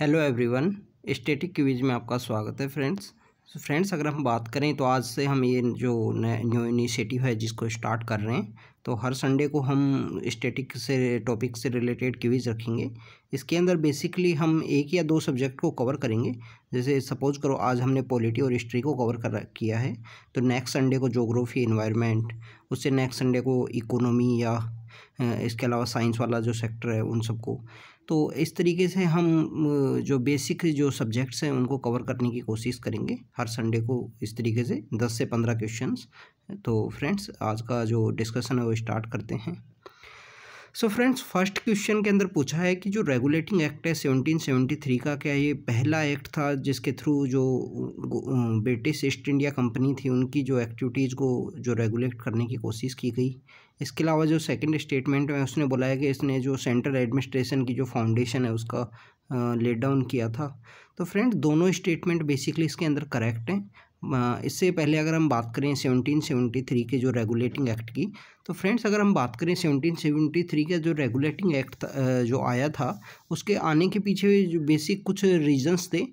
hello everyone static quiz में आपका स्वागत है फ्रेंड्स सो फ्रेंड्स अगर हम बात करें तो आज से हम ये जो न्यू इनिशिएटिव है जिसको स्टार्ट कर रहे हैं तो हर संडे को हम स्टेटिक से टॉपिक से रिलेटेड क्विज रखेंगे इसके अंदर बेसिकली हम एक या दो सब्जेक्ट को कवर करेंगे जैसे सपोज करो आज हमने पॉलिटी और हिस्ट्री को कवर कर किया है तो नेक्स्ट संडे को जोग्राफी इन्वायरमेंट उससे नेक्स्ट संडे को इकोनॉमी या इसके अलावा साइंस वाला जो सेक्टर है उन सबको तो इस तरीके से हम जो बेसिक जो सब्जेक्ट्स हैं उनको कवर करने की कोशिश करेंगे हर संडे को इस तरीके से दस से पंद्रह क्वेश्चंस तो फ्रेंड्स आज का जो डिस्कशन है वो स्टार्ट करते हैं सो फ्रेंड्स फर्स्ट क्वेश्चन के अंदर पूछा है कि जो रेगुलेटिंग एक्ट है सेवनटीन सेवेंटी थ्री का क्या ये पहला एक्ट था जिसके थ्रू जो ब्रिटिश ईस्ट इंडिया कंपनी थी उनकी जो एक्टिविटीज़ को जो रेगुलेट करने की कोशिश की गई इसके अलावा जो सेकंड स्टेटमेंट में उसने बोला है कि इसने जो सेंट्रल एडमिनिस्ट्रेशन की जो फाउंडेशन है उसका लेट डाउन किया था तो फ्रेंड दोनों स्टेटमेंट बेसिकली इसके अंदर करेक्ट हैं इससे पहले अगर हम बात करें सेवनटीन सेवेंटी थ्री के जो रेगुलेटिंग एक्ट की तो फ्रेंड्स अगर हम बात करें सेवनटीन सेवेंटी थ्री का जो रेगुलेटिंग एक्ट जो आया था उसके आने के पीछे जो बेसिक कुछ रीजंस थे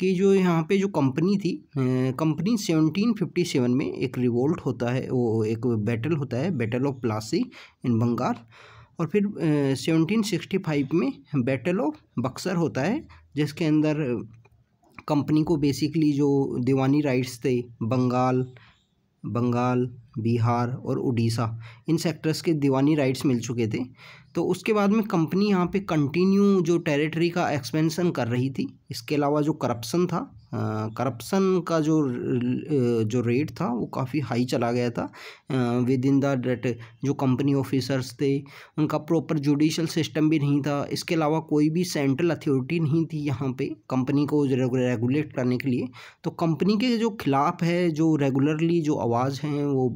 कि जो यहाँ पे जो कंपनी थी कंपनी 1757 में एक रिवोल्ट होता है वो एक बैटल होता है battle of Plassey in Bengal और फिर सेवनटीन सिक्सटी फाइव में बैटल ऑफ बक्सर होता है जिसके अंदर कंपनी को बेसिकली जो दीवानी राइट्स थे बंगाल बंगाल बिहार और उड़ीसा इन सेक्टर्स के दीवानी राइट्स मिल चुके थे तो उसके बाद में कंपनी यहाँ पे कंटिन्यू जो टेरिटरी का एक्सपेंशन कर रही थी इसके अलावा जो करप्शन था करप्शन का जो जो रेट था वो काफ़ी हाई चला गया था विद इन दैट जो कंपनी ऑफिसर्स थे उनका प्रॉपर जुडिशल सिस्टम भी नहीं था इसके अलावा कोई भी सेंट्रल अथॉरिटी नहीं थी यहाँ पे कंपनी को रेगुलेट करने के लिए तो कंपनी के जो खिलाफ है जो रेगुलरली जो आवाज़ हैं वो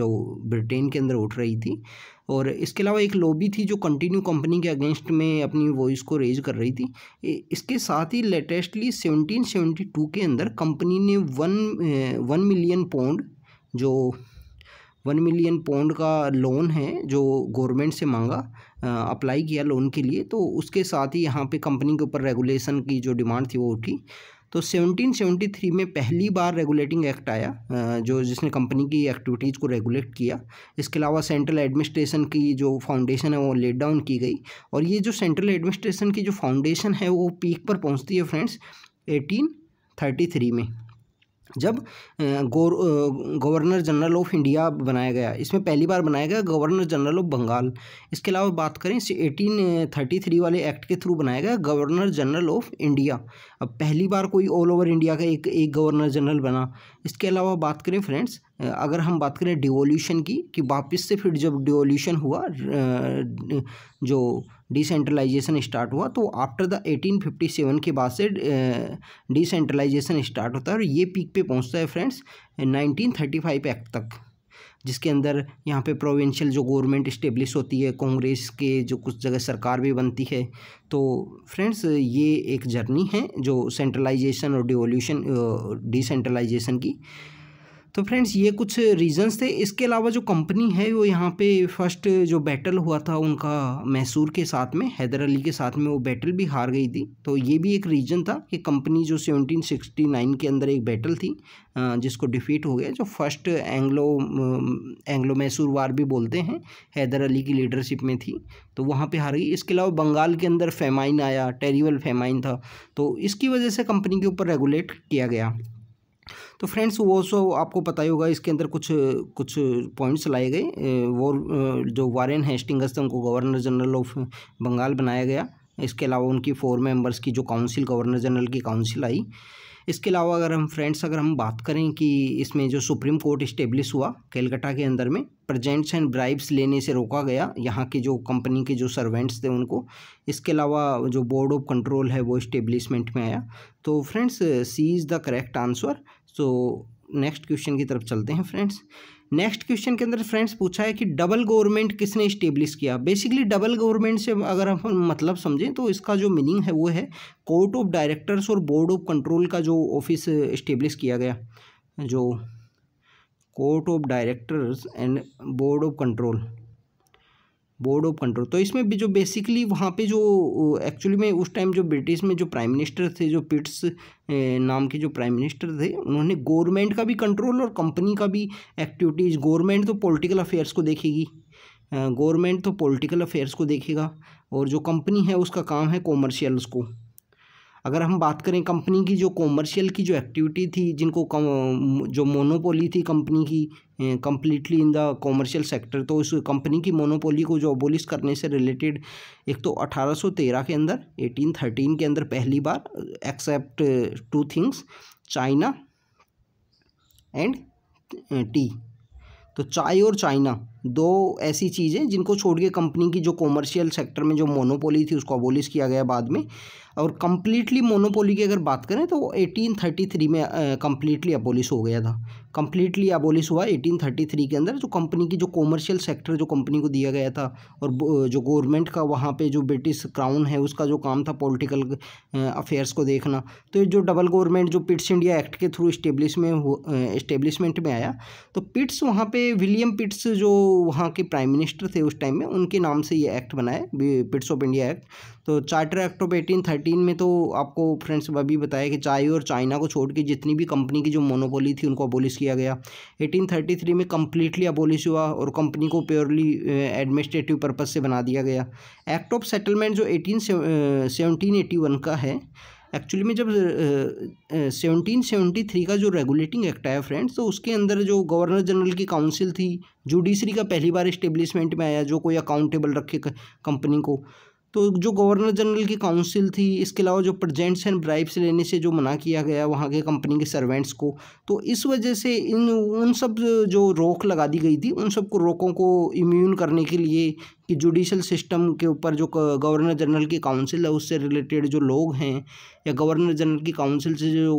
जो ब्रिटेन के अंदर उठ रही थी और इसके अलावा एक लॉबी थी जो कंटिन्यू कंपनी के अगेंस्ट में अपनी वॉइस को रेज कर रही थी इसके साथ ही लेटेस्टली सेवनटीन सेवेंटी टू के अंदर कंपनी ने वन वन मिलियन पौंड जो वन मिलियन पौंड का लोन है जो गवर्नमेंट से मांगा अप्लाई किया लोन के लिए तो उसके साथ ही यहाँ पे कंपनी के ऊपर रेगुलेशन की जो डिमांड थी वो उठी तो 1773 में पहली बार रेगुलेटिंग एक्ट आया जो जिसने कंपनी की एक्टिविटीज़ को रेगुलेट किया इसके अलावा सेंट्रल एडमिनिस्ट्रेशन की जो फाउंडेशन है वो लेट डाउन की गई और ये जो सेंट्रल एडमिनिस्ट्रेशन की जो फाउंडेशन है वो पीक पर पहुँचती है फ्रेंड्स एटीन थर्टी थ्री में जब गवर्नर जनरल ऑफ इंडिया बनाया गया इसमें पहली बार बनाया गया गवर्नर जनरल ऑफ बंगाल इसके अलावा बात करें इसे एटीन थर्टी थ्री वाले एक्ट के थ्रू बनाया गया गवर्नर जनरल ऑफ इंडिया अब पहली बार कोई ऑल ओवर इंडिया का एक एक गवर्नर जनरल बना इसके अलावा बात करें फ्रेंड्स अगर हम बात करें डिवोल्यूशन की कि वापस से फिर जब डिवोल्यूशन हुआ जो डिसेंट्रलाइजेशन स्टार्ट हुआ तो आफ्टर द 1857 के बाद से डिसेंट्रलाइजेशन स्टार्ट होता है और ये पीक पे पहुंचता है फ्रेंड्स 1935 एक्ट तक जिसके अंदर यहाँ पे प्रोविंशियल जो गवर्नमेंट इस्टेब्लिश होती है कांग्रेस के जो कुछ जगह सरकार भी बनती है तो फ्रेंड्स ये एक जर्नी है जो सेंट्रलाइजेशन और डिवोल्यूशन डिसेंट्रलाइजेशन की तो फ्रेंड्स ये कुछ रीजंस थे इसके अलावा जो कंपनी है वो यहाँ पे फर्स्ट जो बैटल हुआ था उनका मैसूर के साथ में हैदर अली के साथ में वो बैटल भी हार गई थी तो ये भी एक रीजन था कि कंपनी जो 1769 के अंदर एक बैटल थी जिसको डिफीट हो गया जो first Anglo Anglo Mysore war भी बोलते हैं हैदर अली की लीडरशिप में थी तो वहाँ पे हार गई इसके अलावा बंगाल के अंदर फेमाइन आया टेरीवल फेमाइन था तो इसकी वजह से कंपनी के ऊपर रेगुलेट किया गया तो फ्रेंड्स वो सो आपको पता ही होगा इसके अंदर कुछ कुछ पॉइंट्स लाए गए वो जो वारेन हेस्टिंगस थे उनको गवर्नर जनरल ऑफ बंगाल बनाया गया इसके अलावा उनकी फोर मेंबर्स की जो काउंसिल गवर्नर जनरल की काउंसिल आई इसके अलावा अगर हम फ्रेंड्स अगर हम बात करें कि इसमें जो सुप्रीम कोर्ट इस्टेब्लिश हुआ कैलकटा के अंदर में प्रजेंट्स एंड ब्राइब्स लेने से रोका गया यहाँ के जो कंपनी के जो सर्वेंट्स थे उनको इसके अलावा जो बोर्ड ऑफ कंट्रोल है वो इस्टेब्लिशमेंट में आया तो friends C is the correct answer so next question की तरफ चलते हैं फ्रेंड्स नेक्स्ट क्वेश्चन के अंदर फ्रेंड्स पूछा है कि डबल गवर्नमेंट किसने इस्टेब्लिश किया बेसिकली डबल गवर्नमेंट से अगर हम मतलब समझें तो इसका जो मीनिंग है वो है कोर्ट ऑफ डायरेक्टर्स और बोर्ड ऑफ कंट्रोल का जो ऑफिस इस्टेब्लिश किया गया जो court of directors and board of control board of control तो इसमें भी जो बेसिकली वहाँ पे जो एक्चुअली में उस टाइम जो ब्रिटिश में जो प्राइम मिनिस्टर थे जो पिट्स नाम के जो प्राइम मिनिस्टर थे उन्होंने गवर्नमेंट का भी कंट्रोल और कंपनी का भी एक्टिविटीज़ गवर्नमेंट तो पॉलिटिकल अफेयर्स को देखेगी गवर्नमेंट तो पॉलिटिकल अफेयर्स को देखेगा और जो कंपनी है उसका काम है कॉमर्शियल्स को अगर हम बात करें कंपनी की जो कॉमर्शियल की जो एक्टिविटी थी जिनको कम, जो मोनोपोली थी कंपनी की completely in the commercial sector तो उस कंपनी की मोनोपोली को जो अबोलिश करने से रिलेटेड एक तो 1813 के अंदर 1813 के अंदर पहली बार except two things China and tea तो चाय और चाइना दो ऐसी चीज़ें जिनको छोड़ के कंपनी की जो कॉमर्शियल सेक्टर में जो मोनोपोली थी उसको अबोलिश किया गया बाद में और कम्प्लीटली मोनोपोली की अगर बात करें तो वो एटीन में कम्प्लीटली अबोलिश हो गया था कम्प्लीटली अबोलिश हुआ 1833 के अंदर जो कंपनी की जो कॉमर्शियल सेक्टर जो कंपनी को दिया गया था और जो गवर्नमेंट का वहाँ पे जो ब्रिटिश क्राउन है उसका जो काम था पॉलिटिकल अफेयर्स को देखना तो ये जो डबल गवर्नमेंट जो पिट्स इंडिया एक्ट के थ्रू इस्टेब्लिश में इस्टेब्लिशमेंट में आया तो पिट्स वहाँ पर विलियम पिट्स जो वहाँ के प्राइम मिनिस्टर थे उस टाइम में उनके नाम से ये एक्ट बनाए पिट्स ऑफ इंडिया एक्ट तो charter act of eighteen thirteen में तो आपको फ्रेंड्स अभी बताया कि चाय और चाइना को छोड़ के जितनी भी कंपनी की जो मोनोपोली थी उनको अबोलिश किया गया एटीन थर्टी थ्री में कम्प्लीटली अबोलिश हुआ और कंपनी को प्योरली एडमिनिस्ट्रेटिव पर्पज़ से बना दिया गया एक्ट ऑफ सेटलमेंट जो एटीन सेवनटीन एटी वन का है एक्चुअली में जब सेवनटीन सेवेंटी थ्री का जो रेगुलेटिंग एक्ट आया फ्रेंड्स तो उसके अंदर जो गवर्नर जनरल की काउंसिल थी जुडिशरी का पहली बार इस्टेब्लिशमेंट में आया जो कोई अकाउंटेबल रखे कंपनी को तो जो गवर्नर जनरल की काउंसिल थी इसके अलावा जो प्रजेंट्स एंड ब्राइब्स लेने से जो मना किया गया वहाँ के कंपनी के सर्वेंट्स को तो इस वजह से इन उन सब जो रोक लगा दी गई थी उन सब को रोकों को इम्यून करने के लिए कि जुडिशल सिस्टम के ऊपर जो गवर्नर जनरल की काउंसिल है उससे रिलेटेड जो लोग हैं या गवर्नर जनरल की काउंसिल से जो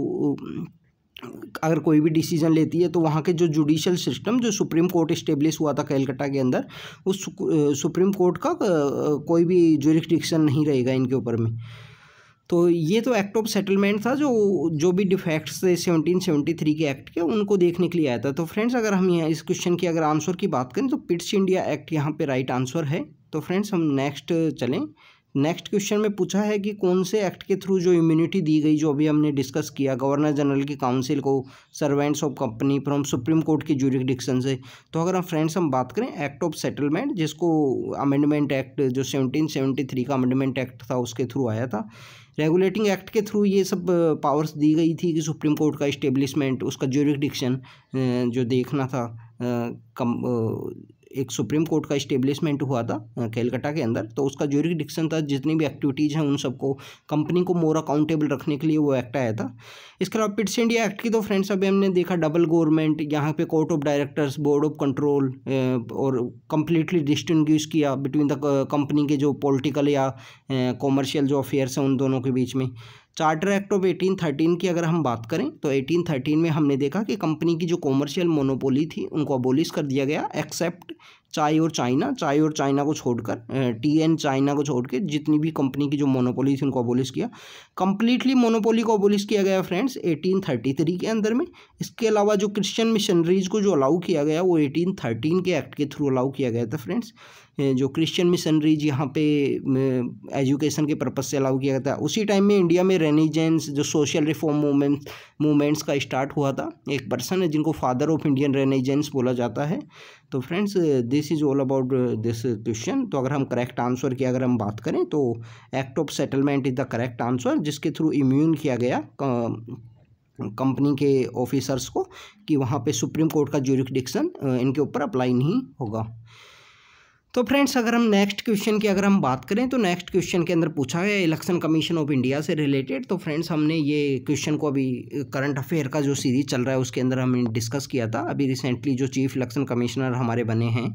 अगर कोई भी डिसीजन लेती है तो वहाँ के जो जुडिशल सिस्टम जो सुप्रीम कोर्ट इस्टेब्लिश हुआ था कैलकटा के अंदर उस सुप्रीम कोर्ट का कोई भी जोरिस्टिक्शन नहीं रहेगा इनके ऊपर में तो ये तो एक्ट ऑफ सेटलमेंट था जो जो भी डिफेक्ट्स थे सेवनटीन सेवेंटी थ्री के एक्ट के उनको देखने के लिए आया था तो फ्रेंड्स अगर हम यहाँ इस क्वेश्चन की अगर आंसर की बात करें तो पिट्स इंडिया एक्ट यहाँ पे राइट आंसर है तो फ्रेंड्स हम नेक्स्ट चलें नेक्स्ट क्वेश्चन में पूछा है कि कौन से एक्ट के थ्रू जो इम्यूनिटी दी गई जो अभी हमने डिस्कस किया गवर्नर जनरल की काउंसिल को servants of company from supreme court की जूरिडिक्शन से तो अगर हम फ्रेंड्स हम बात करें एक्ट ऑफ सेटलमेंट जिसको अमेंडमेंट एक्ट जो सेवनटीन सेवेंटी थ्री का अमेंडमेंट एक्ट था उसके थ्रू आया था रेगुलेटिंग एक्ट के थ्रू ये सब पावर्स दी गई थी कि सुप्रीम कोर्ट का इस्टेब्लिशमेंट उसका जूरिडिक्शन जो देखना था कम एक सुप्रीम कोर्ट का इस्टेब्लिशमेंट हुआ था कैलकटा के अंदर तो उसका ज्यूरिडिक्शन था जितनी भी एक्टिविटीज़ हैं उन सबको कंपनी को मोर अकाउंटेबल रखने के लिए वो एक्ट आया था इसके अलावा पिट्स इंडिया एक्ट की तो फ्रेंड्स अभी हमने देखा डबल गवर्नमेंट यहाँ पे court of directors board of control और कंप्लीटली डिस्टिंग्विश किया बिटवीन द कंपनी के जो पोलिटिकल या कॉमर्शियल जो अफेयर्स हैं उन दोनों के बीच में charter act of eighteen thirteen की अगर हम बात करें तो एटीन थर्टीन में हमने देखा कि कंपनी की जो कॉमर्शियल मोनोपोली थी उनको अबोलिश कर दिया गया एक्सेप्ट चाय और चाइना चाय और चाइना को छोड़कर टी एन चाइना को छोड़ के जितनी भी कंपनी की जो मोनोपोली थी उनको अबोलिश किया कंप्लीटली मोनोपोली को अबोलिश किया गया फ्रेंड्स 1833 के अंदर में इसके अलावा जो क्रिश्चियन मिशनरीज को जो अलाउ किया गया वो 1813 के एक्ट के थ्रू अलाउ किया गया था फ्रेंड्स जो क्रिश्चियन मिशनरीज यहाँ पे एजुकेशन के पर्पज़ से अलाउ किया गया था उसी टाइम में इंडिया में रेनिजेंस जो सोशल रिफॉर्म मूवमेंट मूवमेंट्स का स्टार्ट हुआ था एक पर्सन है जिनको फादर ऑफ इंडियन रेनिजेंस बोला जाता है तो friends this is all about this question तो अगर हम करेक्ट आंसर की अगर हम बात करें तो act of settlement is the correct answer जिसके थ्रू इम्यून किया गया कंपनी के ऑफिसर्स को कि वहाँ पे सुप्रीम कोर्ट का ज्यूरिडिक्शन uh, इनके ऊपर अप्लाई नहीं होगा तो फ्रेंड्स अगर हम नेक्स्ट क्वेश्चन की अगर हम बात करें तो नेक्स्ट क्वेश्चन के अंदर पूछा गया इलेक्शन कमीशन ऑफ इंडिया से रिलेटेड तो फ्रेंड्स हमने ये क्वेश्चन को अभी करंट अफेयर का जो सीरीज चल रहा है उसके अंदर हमने डिस्कस किया था अभी रिसेंटली जो चीफ इलेक्शन कमिश्नर हमारे बने हैं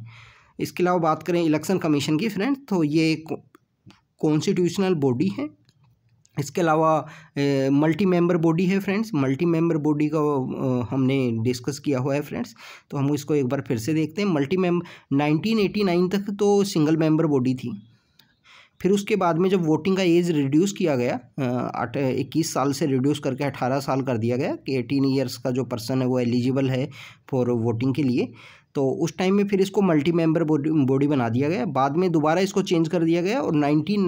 इसके अलावा बात करें इलेक्शन कमीशन की फ्रेंड्स तो ये कॉन्स्टिट्यूशनल बॉडी है इसके अलावा मल्टी मेंबर बॉडी है फ्रेंड्स मल्टी मेंबर बॉडी का हमने डिस्कस किया हुआ है फ्रेंड्स तो हम इसको एक बार फिर से देखते हैं मल्टी मेम नाइनटीन तक तो सिंगल मेंबर बॉडी थी फिर उसके बाद में जब वोटिंग का एज रिड्यूस किया गया इक्कीस साल से रिड्यूस करके अठारह साल कर दिया गया कि एटीन ईयर्स का जो पर्सन है वो एलिजिबल है फॉर वोटिंग के लिए तो उस टाइम में फिर इसको मल्टी मेंबर बॉडी बना दिया गया बाद में दोबारा इसको चेंज कर दिया गया और नाइनटीन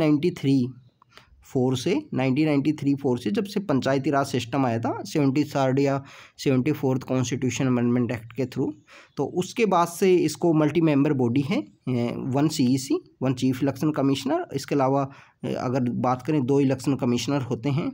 फोर से 1993 फोर से जब से पंचायती राज सिस्टम आया था सेवेंटी थर्ड या seventy fourth constitution amendment act के थ्रू तो उसके बाद से इसको मल्टी मेंबर बॉडी है one C E C one chief election commissioner इसके अलावा अगर बात करें दो इलेक्शन कमिश्नर होते हैं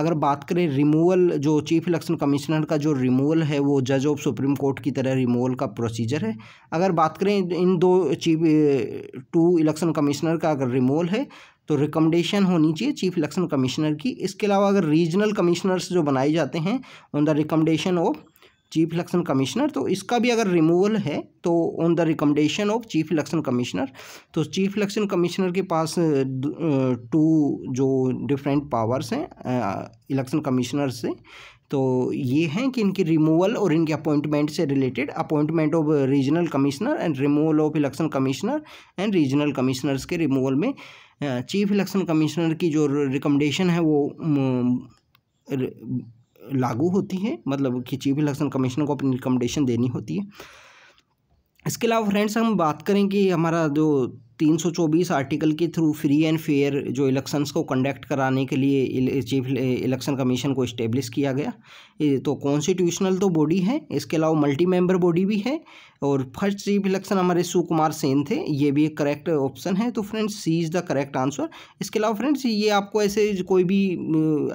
अगर बात करें रिमूवल जो चीफ इलेक्शन कमिश्नर का जो रिमूवल है वो जज ऑफ सुप्रीम कोर्ट की तरह रिमूवल का प्रोसीजर है अगर बात करें इन दो चीफ टू इलेक्शन कमिश्नर का अगर रिमूवल है तो रिकमेंडेशन होनी चाहिए चीफ इलेक्शन कमिश्नर की इसके अलावा अगर रीजनल कमिश्नर्स जो बनाए जाते हैं on the recommendation of chief election commissioner तो इसका भी अगर रिमूवल है तो on the recommendation of chief election commissioner तो चीफ इलेक्शन कमिश्नर के पास टू जो डिफरेंट पावर्स हैं इलेक्शन कमिश्नर से तो ये हैं कि इनकी रिमूवल और इनके अपॉइंटमेंट से related appointment of regional commissioner and removal of election commissioner and regional commissioners के रिमूवल में चीफ इलेक्शन कमिश्नर की जो रिकमेंडेशन है वो लागू होती हैं मतलब कि चीफ इलेक्शन कमीशन को अपनी रिकमेंडेशन देनी होती है इसके अलावा फ्रेंड्स हम बात करें कि हमारा जो 324 आर्टिकल के थ्रू फ्री एंड फेयर जो इलेक्शंस को कंडक्ट कराने के लिए चीफ इलेक्शन कमीशन को इस्टेब्लिश किया गया तो कॉन्स्टिट्यूशनल तो बॉडी है इसके अलावा मल्टी मेंबर बॉडी भी है और फर्स्ट चीफ इलेक्शन हमारे सुकुमार सेन थे ये भी एक करेक्ट ऑप्शन है तो friends C is the correct answer इसके अलावा फ्रेंड्स ये आपको ऐसे कोई भी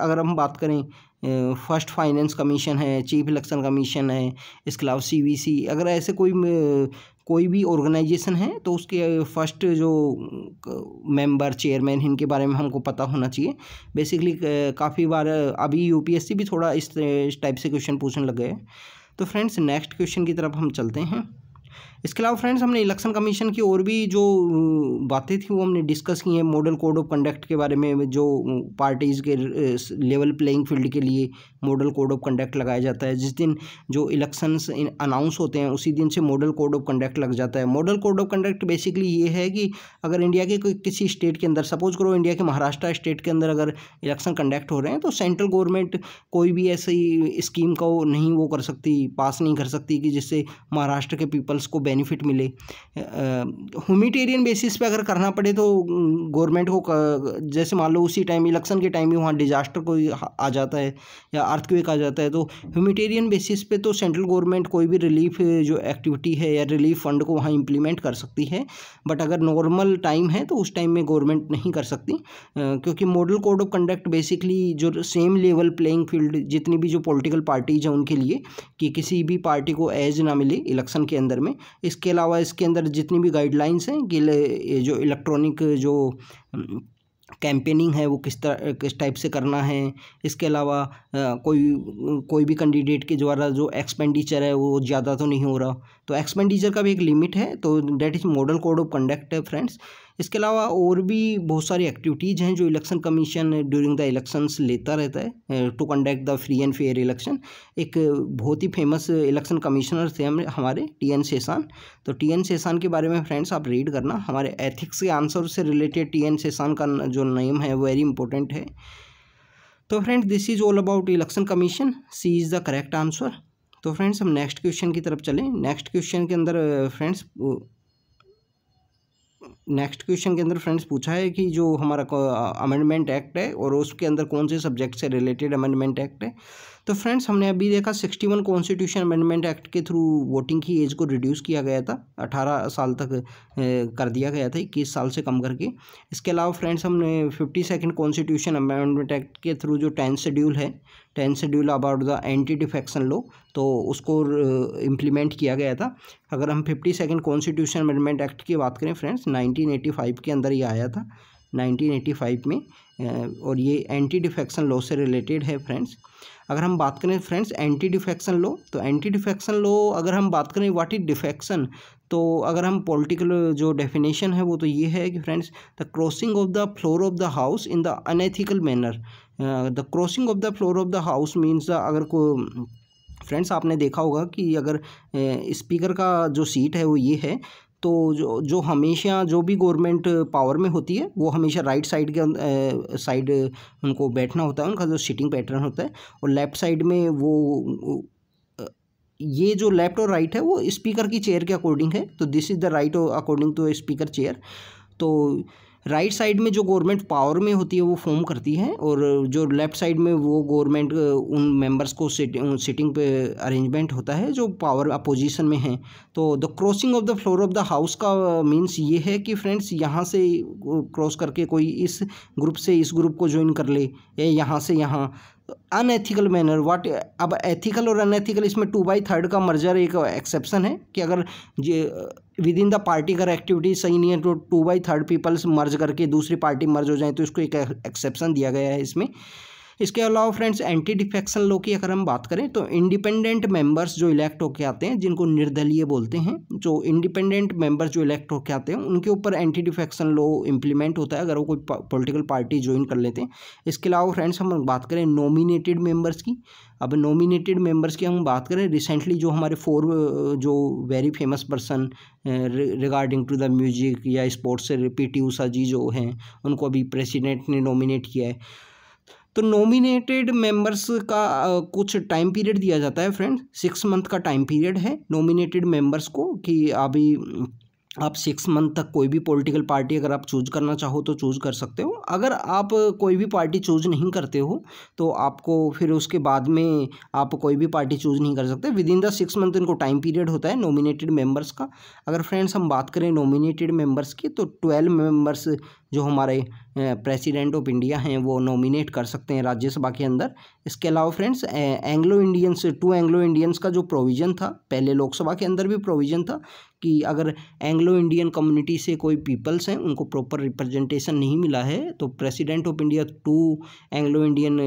अगर हम बात करें फर्स्ट फाइनेंस कमीशन है चीफ इलेक्शन कमीशन है इसके अलावा सी अगर ऐसे कोई कोई भी ऑर्गेनाइजेशन है तो उसके फर्स्ट जो मेंबर चेयरमैन इनके बारे में हमको पता होना चाहिए बेसिकली काफ़ी बार अभी यूपीएससी भी थोड़ा इस टाइप से क्वेश्चन पूछने लग गए तो फ्रेंड्स नेक्स्ट क्वेश्चन की तरफ हम चलते हैं इसके अलावा फ्रेंड्स हमने इलेक्शन कमीशन की और भी जो बातें थी वो हमने डिस्कस की हैं मॉडल कोड ऑफ कंडक्ट के बारे में जो पार्टीज़ के लेवल प्लेइंग फील्ड के लिए मॉडल कोड ऑफ कंडक्ट लगाया जाता है जिस दिन जो इलेक्शंस अनाउंस होते हैं उसी दिन से मॉडल कोड ऑफ कंडक्ट लग जाता है model code of conduct basically ये है कि अगर इंडिया के कोई किसी स्टेट के अंदर सपोज करो इंडिया के महाराष्ट्र स्टेट के अंदर अगर इलेक्शन कंडक्ट हो रहे हैं तो सेंट्रल गवर्नमेंट कोई भी ऐसी स्कीम का नहीं वो कर सकती पास नहीं कर सकती कि जिससे महाराष्ट्र के पीपल्स को बेनिफिट मिले ह्यूमिटेरियन बेसिस पे अगर करना पड़े तो गवर्नमेंट को जैसे मान लो उसी टाइम इलेक्शन के टाइम ही वहाँ डिजास्टर कोई आ जाता है या अर्थक्वेक आ जाता है तो ह्यूमिटेरियन बेसिस पे तो सेंट्रल गवर्नमेंट कोई भी रिलीफ जो एक्टिविटी है या रिलीफ फंड को वहाँ इम्प्लीमेंट कर सकती है बट अगर नॉर्मल टाइम है तो उस टाइम में गवर्नमेंट नहीं कर सकती क्योंकि model code of conduct basically जो सेम लेवल प्लेइंग फील्ड जितनी भी जो पोलिटिकल पार्टीज हैं उनके लिए कि किसी भी पार्टी को एज ना मिले इलेक्शन के अंदर में इसके अलावा इसके अंदर जितनी भी गाइडलाइंस हैं कि जो इलेक्ट्रॉनिक जो कैंपेनिंग है वो किस तरह किस टाइप से करना है इसके अलावा कोई कोई भी कैंडिडेट के द्वारा जो एक्सपेंडिचर है वो ज़्यादा तो नहीं हो रहा तो एक्सपेंडिचर का भी एक लिमिट है तो that is model code of conduct है फ्रेंड्स इसके अलावा और भी बहुत सारी एक्टिविटीज़ हैं जो election commission during the elections लेता रहता है to conduct the free and fair election एक बहुत ही फेमस इलेक्शन कमिश्नर थे हम हमारे टी एन सेसान तो टी एन सेसान के बारे में फ्रेंड्स आप रीड करना हमारे एथिक्स के आंसर से रिलेटेड टी एन सेसान का जो नेम है वेरी इंपॉर्टेंट है तो friends this is all about election commission C is the correct answer तो फ्रेंड्स हम नेक्स्ट क्वेश्चन की तरफ चलें नेक्स्ट क्वेश्चन के अंदर फ्रेंड्स नेक्स्ट क्वेश्चन के अंदर फ्रेंड्स पूछा है कि जो हमारा अमेंडमेंट एक्ट है और उसके अंदर कौन से सब्जेक्ट से रिलेटेड अमेंडमेंट एक्ट है तो फ्रेंड्स हमने अभी देखा sixty one constitution amendment act के थ्रू वोटिंग की एज को रिड्यूस किया गया था अठारह साल तक कर दिया गया था इक्कीस साल से कम करके इसके अलावा फ्रेंड्स हमने fifty second constitution amendment act के थ्रू जो टेंथ शेड्यूल है tenth schedule about the anti defection law तो उसको इम्प्लीमेंट किया गया था अगर हम fifty second constitution amendment act की बात करें फ्रेंड्स नाइनटीन एटी फाइव के अंदर ये आया था नाइनटीन एटी फाइव में और ये एंटी डिफेक्शन लॉ से रिलेटेड है फ्रेंड्स अगर हम बात करें फ्रेंड्स एंटी डिफेक्शन लॉ तो एंटी डिफेक्शन लॉ अगर हम बात करें व्हाट इज डिफेक्शन तो अगर हम पॉलिटिकल जो डेफिनेशन है वो तो ये है कि friends the crossing of the floor of the house in the unethical manner the crossing of the floor of the house means अगर को फ्रेंड्स आपने देखा होगा कि अगर स्पीकर का जो सीट है वो ये है तो जो जो हमेशा जो भी गवर्नमेंट पावर में होती है वो हमेशा राइट साइड के साइड उनको बैठना होता है उनका जो सीटिंग पैटर्न होता है और लेफ़्ट साइड में वो ये जो लेफ़्ट और राइट है वो स्पीकर की चेयर के अकॉर्डिंग है तो this is the right according to speaker chair तो राइट साइड में जो गवर्नमेंट पावर में होती है वो फॉर्म करती है और जो लेफ्ट साइड में वो गवर्नमेंट उन मेंबर्स को सिटिंग सिटिंग पे अरेंजमेंट होता है जो पावर अपोजिशन में है तो the crossing of the floor of the house का मीन्स ये है कि फ्रेंड्स यहाँ से क्रॉस करके कोई इस ग्रुप से इस ग्रुप को ज्वाइन कर ले या यहाँ से यहाँ अनएथिकल मैनर वाट अब एथिकल और अनएथिकल इसमें टू बाई थर्ड का मर्जर एक एक्सेप्शन है कि अगर विद इन द पार्टी अगर एक्टिविटी सही नहीं है तो two by third peoples merge करके दूसरी पार्टी मर्ज हो जाए तो इसको एक एक्सेप्शन दिया गया है इसमें इसके अलावा फ्रेंड्स एंटी डिफेक्शन लॉ की अगर हम बात करें तो इंडिपेंडेंट मेंबर्स जो इलेक्ट होके आते हैं जिनको निर्दलीय बोलते हैं जो इंडिपेंडेंट मेंबर्स जो इलेक्ट होके आते हैं उनके ऊपर एंटी डिफेक्शन लॉ इंप्लीमेंट होता है अगर वो कोई पोलिटिकल पार्टी ज्वाइन कर लेते हैं इसके अलावा फ्रेंड्स हम बात करें नॉमिनेटेड मेम्बर्स की अब नॉमिनेटेड मेंबर्स की हम बात करें रिसेंटली जो हमारे फोर जो very famous person regarding to the music या स्पोर्ट्स से पी टी ऊषा जी जो हैं उनको अभी प्रेसिडेंट ने नॉमिनेट किया है तो नॉमिनेटेड मेंबर्स का कुछ टाइम पीरियड दिया जाता है फ्रेंड सिक्स मंथ का टाइम पीरियड है नॉमिनेटेड मेंबर्स को कि अभी आप सिक्स मंथ तक कोई भी पॉलिटिकल पार्टी अगर आप चूज करना चाहो तो चूज कर सकते हो अगर आप कोई भी पार्टी चूज नहीं करते हो तो आपको फिर उसके बाद में आप कोई भी पार्टी चूज नहीं कर सकते within the six month इनको टाइम पीरियड होता है नॉमिनेटेड मेंबर्स का अगर फ्रेंड्स हम बात करें नॉमिनेटेड मेंबर्स की तो ट्वेल्व मेंबर्स जो हमारे प्रेसिडेंट ऑफ इंडिया हैं वो नॉमिनेट कर सकते हैं राज्यसभा के अंदर इसके अलावा friends Anglo Indians two Anglo Indians का जो प्रोविज़न था पहले लोकसभा के अंदर भी प्रोविज़न था कि अगर एंग्लो इंडियन कम्युनिटी से कोई पीपल्स हैं उनको प्रॉपर रिप्रेजेंटेशन नहीं मिला है तो president of India two Anglo Indian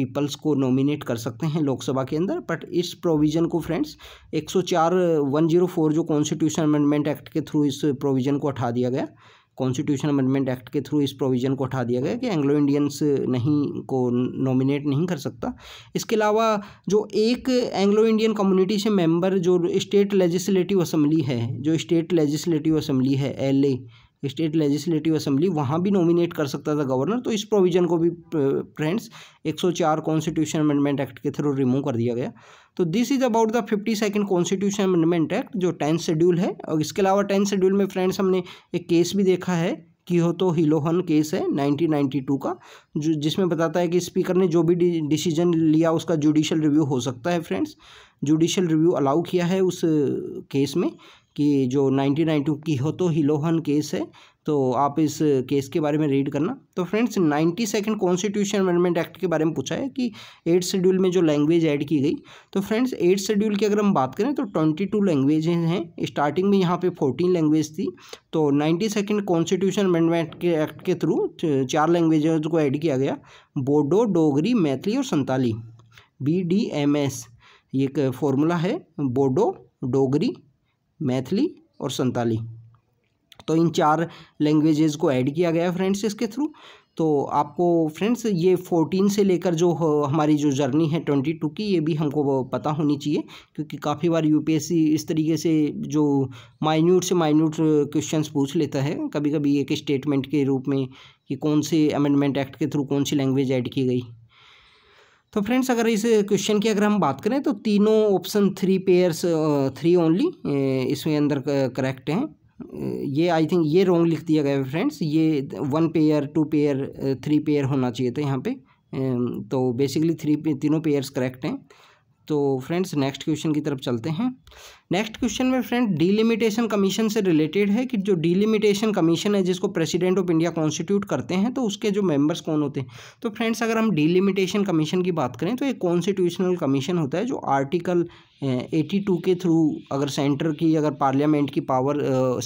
peoples को नॉमिनेट कर सकते हैं लोकसभा के अंदर बट इस प्रोविज़न को फ्रेंड्स एक सौ चार वन जीरो फोर जो कॉन्स्टिट्यूशन अमेंडमेंट एक्ट के थ्रू इस प्रोविज़न को हटा दिया गया कॉन्स्टिट्यूशन अमेंडमेंट एक्ट के थ्रू इस प्रोविज़न को हटा दिया गया कि एंग्लो इंडियंस नहीं को नॉमिनेट नहीं कर सकता इसके अलावा जो एक एंग्लो इंडियन कम्युनिटी से मेंबर जो स्टेट लेजिस्लेटिव असम्बली है जो स्टेट लेजिस्लेटिव असम्बली है एल स्टेट लेजिस्लेटिव असेंबली वहाँ भी नॉमिनेट कर सकता था गवर्नर तो इस प्रोविज़न को भी फ्रेंड्स 104 कॉन्स्टिट्यूशन अमेंडमेंट एक्ट के थ्रू रिमूव कर दिया गया तो this is about the fifty second constitution amendment act जो टेंथ शेड्यूल है और इसके अलावा टेंथ शेड्यूल में फ्रेंड्स हमने एक केस भी देखा है कि हो तो हिलोहन केस है 1992 का जो जिसमें बताता है कि स्पीकर ने जो भी डिसीजन लिया उसका जुडिशल रिव्यू हो सकता है फ्रेंड्स जुडिशल रिव्यू अलाउ किया है उस केस में कि जो 1992 की हो तो हिलोहन केस है तो आप इस केस के बारे में रीड करना तो friends ninety second constitution amendment act के बारे में पूछा है कि एट शेड्यूल में जो लैंग्वेज ऐड की गई तो फ्रेंड्स एट शेड्यूल की अगर हम बात करें तो ट्वेंटी टू लैंग्वेज हैं स्टार्टिंग में यहाँ पे फोर्टीन लैंग्वेज थी तो नाइन्टी सेकेंड कॉन्स्टिट्यूशन अमेंडमेंट के एक्ट के थ्रू चार लैंग्वेज को ऐड किया गया बोडो डोगरी मैथिली और Santali B D M S ये एक फॉर्मूला है बोडो डोगरी मैथिली और संताली तो इन चार लैंग्वेजेस को ऐड किया गया है फ्रेंड्स इसके थ्रू तो आपको फ्रेंड्स ये फोर्टीन से लेकर जो हमारी जो जर्नी है ट्वेंटी टू की ये भी हमको पता होनी चाहिए क्योंकि काफ़ी बार यूपीएससी इस तरीके से जो माइन्यूट से माइन्यूट क्वेश्चंस पूछ लेता है कभी कभी एक स्टेटमेंट के रूप में कि कौन से अमेंडमेंट एक्ट के थ्रू कौन सी लैंग्वेज ऐड की गई तो फ्रेंड्स अगर इस क्वेश्चन की अगर हम बात करें तो तीनों option three pairs three only इसमें अंदर करेक्ट हैं ये आई थिंक ये रॉन्ग लिख दिया गया है फ्रेंड्स ये one pair two pair three pair होना चाहिए था यहाँ पे तो बेसिकली थ्री तीनों पेयर्स करेक्ट हैं तो फ्रेंड्स नेक्स्ट क्वेश्चन की तरफ चलते हैं नेक्स्ट क्वेश्चन में फ्रेंड डीलिमिटेशन कमीशन से रिलेटेड है कि जो डीलिमिटेशन कमीशन है जिसको प्रेसिडेंट ऑफ इंडिया कॉन्स्टिट्यूट करते हैं तो उसके जो मेंबर्स कौन होते हैं तो फ्रेंड्स अगर हम डीलिमिटेशन कमीशन की बात करें तो एक कॉन्स्टिट्यूशनल कमीशन होता है जो आर्टिकल एटी टू के थ्रू अगर सेंटर की अगर पार्लियामेंट की पावर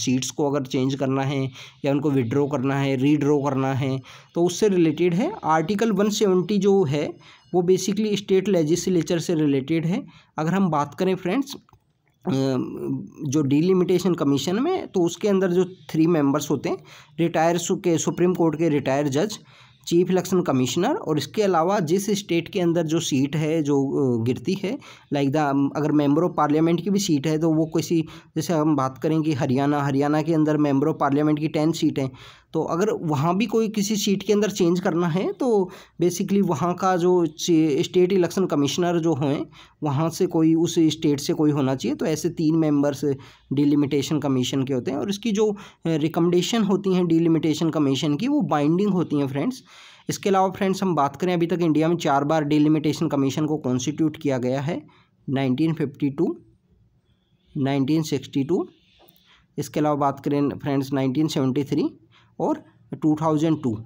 सीट्स को अगर चेंज करना है या उनको विड्रॉ करना है रीड्रॉ करना है तो उससे रिलेटेड है आर्टिकल वन सेवेंटी जो है वो बेसिकली स्टेट लेजिस्लेचर से रिलेटेड है अगर हम बात करें फ्रेंड्स जो डिलिमिटेशन कमीशन में तो उसके अंदर जो थ्री मेंबर्स होते हैं रिटायर के सुप्रीम कोर्ट के रिटायर जज चीफ इलेक्शन कमिश्नर और इसके अलावा जिस स्टेट के अंदर जो सीट है जो गिरती है लाइक द अगर मेंबर ऑफ पार्लियामेंट की भी सीट है तो वो किसी जैसे हम बात करें कि हरियाणा हरियाणा के अंदर मेंबर ऑफ पार्लियामेंट की टेन सीट हैं तो अगर वहाँ भी कोई किसी सीट के अंदर चेंज करना है तो बेसिकली वहाँ का जो स्टेट इलेक्शन कमिश्नर जो हैं वहाँ से कोई उस स्टेट से कोई होना चाहिए तो ऐसे तीन मेंबर्स डिलिमिटेशन कमीशन के होते हैं और इसकी जो रिकमेंडेशन होती हैं डिलिमिटेशन कमीशन की वो बाइंडिंग होती हैं फ्रेंड्स इसके अलावा फ्रेंड्स हम बात करें अभी तक इंडिया में चार बार डिलिमिटेशन कमीशन को कॉन्स्टिट्यूट किया गया है नाइनटीन फिफ्टी इसके अलावा बात करें फ्रेंड्स 1973 और टू थाउजेंड टू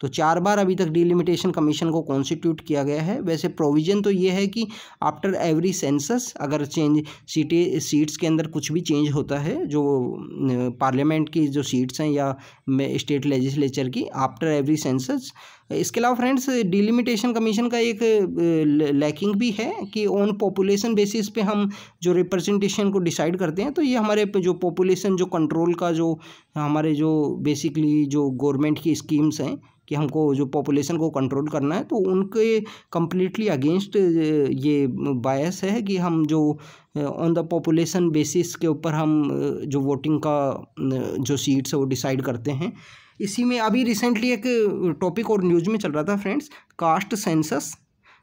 तो चार बार अभी तक डिलिमिटेशन कमीशन को कॉन्स्टिट्यूट किया गया है वैसे प्रोविज़न तो ये है कि आफ्टर एवरी सेंसस अगर चेंज सीटें सीट्स के अंदर कुछ भी चेंज होता है जो पार्लियामेंट की जो सीट्स हैं या स्टेट लेजिस्लेचर की आफ्टर एवरी सेंसस इसके अलावा फ्रेंड्स डिलिमिटेशन कमीशन का एक लैकिंग भी है कि ऑन पॉपुलेशन बेसिस पे हम जो रिप्रेजेंटेशन को डिसाइड करते हैं तो ये हमारे जो पॉपुलेशन जो कंट्रोल का जो हमारे जो बेसिकली जो गवर्नमेंट की स्कीम्स हैं कि हमको जो पॉपुलेशन को कंट्रोल करना है तो उनके कम्प्लीटली अगेंस्ट ये बायस है कि हम जो ऑन द पॉपुलेशन बेसिस के ऊपर हम जो वोटिंग का जो सीट्स है वो डिसाइड करते हैं इसी में अभी रिसेंटली एक टॉपिक और न्यूज़ में चल रहा था फ्रेंड्स कास्ट सेंसस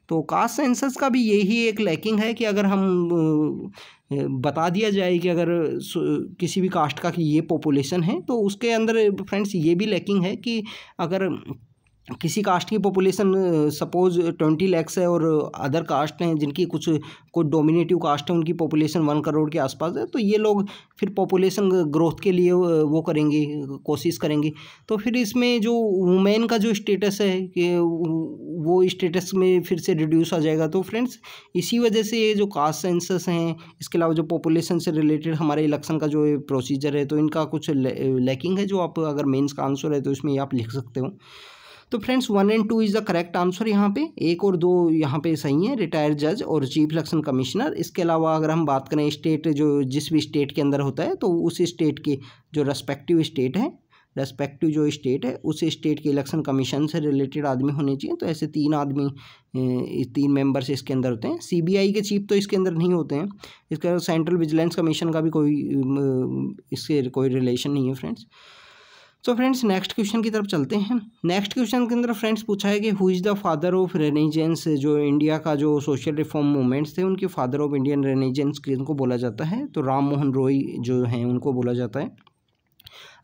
तो कास्ट सेंसस का भी यही एक लैकिंग है कि अगर हम बता दिया जाए कि अगर किसी भी कास्ट का कि ये पॉपुलेशन है तो उसके अंदर फ्रेंड्स ये भी लैकिंग है कि अगर किसी कास्ट की पॉपुलेशन सपोज ट्वेंटी लैक्स है और अदर कास्ट हैं जिनकी कुछ कुछ डोमिनेटिव कास्ट है उनकी पॉपुलेशन वन करोड़ के आसपास है तो ये लोग फिर पॉपुलेशन ग्रोथ के लिए वो करेंगे कोशिश करेंगे तो फिर इसमें जो वुमेन का जो स्टेटस है कि वो स्टेटस में फिर से रिड्यूस आ जाएगा तो फ्रेंड्स इसी वजह से ये जो कास्ट सेंसस हैं इसके अलावा जो पॉपुलेशन से रिलेटेड हमारे इलेक्शन का जो प्रोसीजर है तो इनका कुछ लैकिंग है जो आप अगर मेन्स का आंसर है तो इसमें आप लिख सकते हो तो friends one and two is the correct answer यहाँ पे एक और दो यहाँ पे सही है रिटायर्ड जज और चीफ इलेक्शन कमिश्नर इसके अलावा अगर हम बात करें स्टेट जो जिस भी स्टेट के अंदर होता है तो उस स्टेट के जो रेस्पेक्टिव स्टेट है रेस्पेक्टिव जो स्टेट है उस स्टेट के इलेक्शन कमीशन से रिलेटेड आदमी होने चाहिए तो ऐसे तीन आदमी तीन मेंबर्स इसके अंदर होते हैं सीबीआई के चीफ तो इसके अंदर नहीं होते हैं इसके सेंट्रल विजिलेंस कमीशन का भी कोई इससे कोई रिलेशन नहीं है फ्रेंड्स तो फ्रेंड्स नेक्स्ट क्वेश्चन की तरफ चलते हैं नेक्स्ट क्वेश्चन के अंदर फ्रेंड्स पूछा है कि who is the father of renaissance जो इंडिया का जो सोशल रिफॉर्म मूवमेंट्स थे उनके फादर ऑफ इंडियन रेनिजेंस किनको बोला जाता है तो राम मोहन रॉय जो हैं उनको बोला जाता है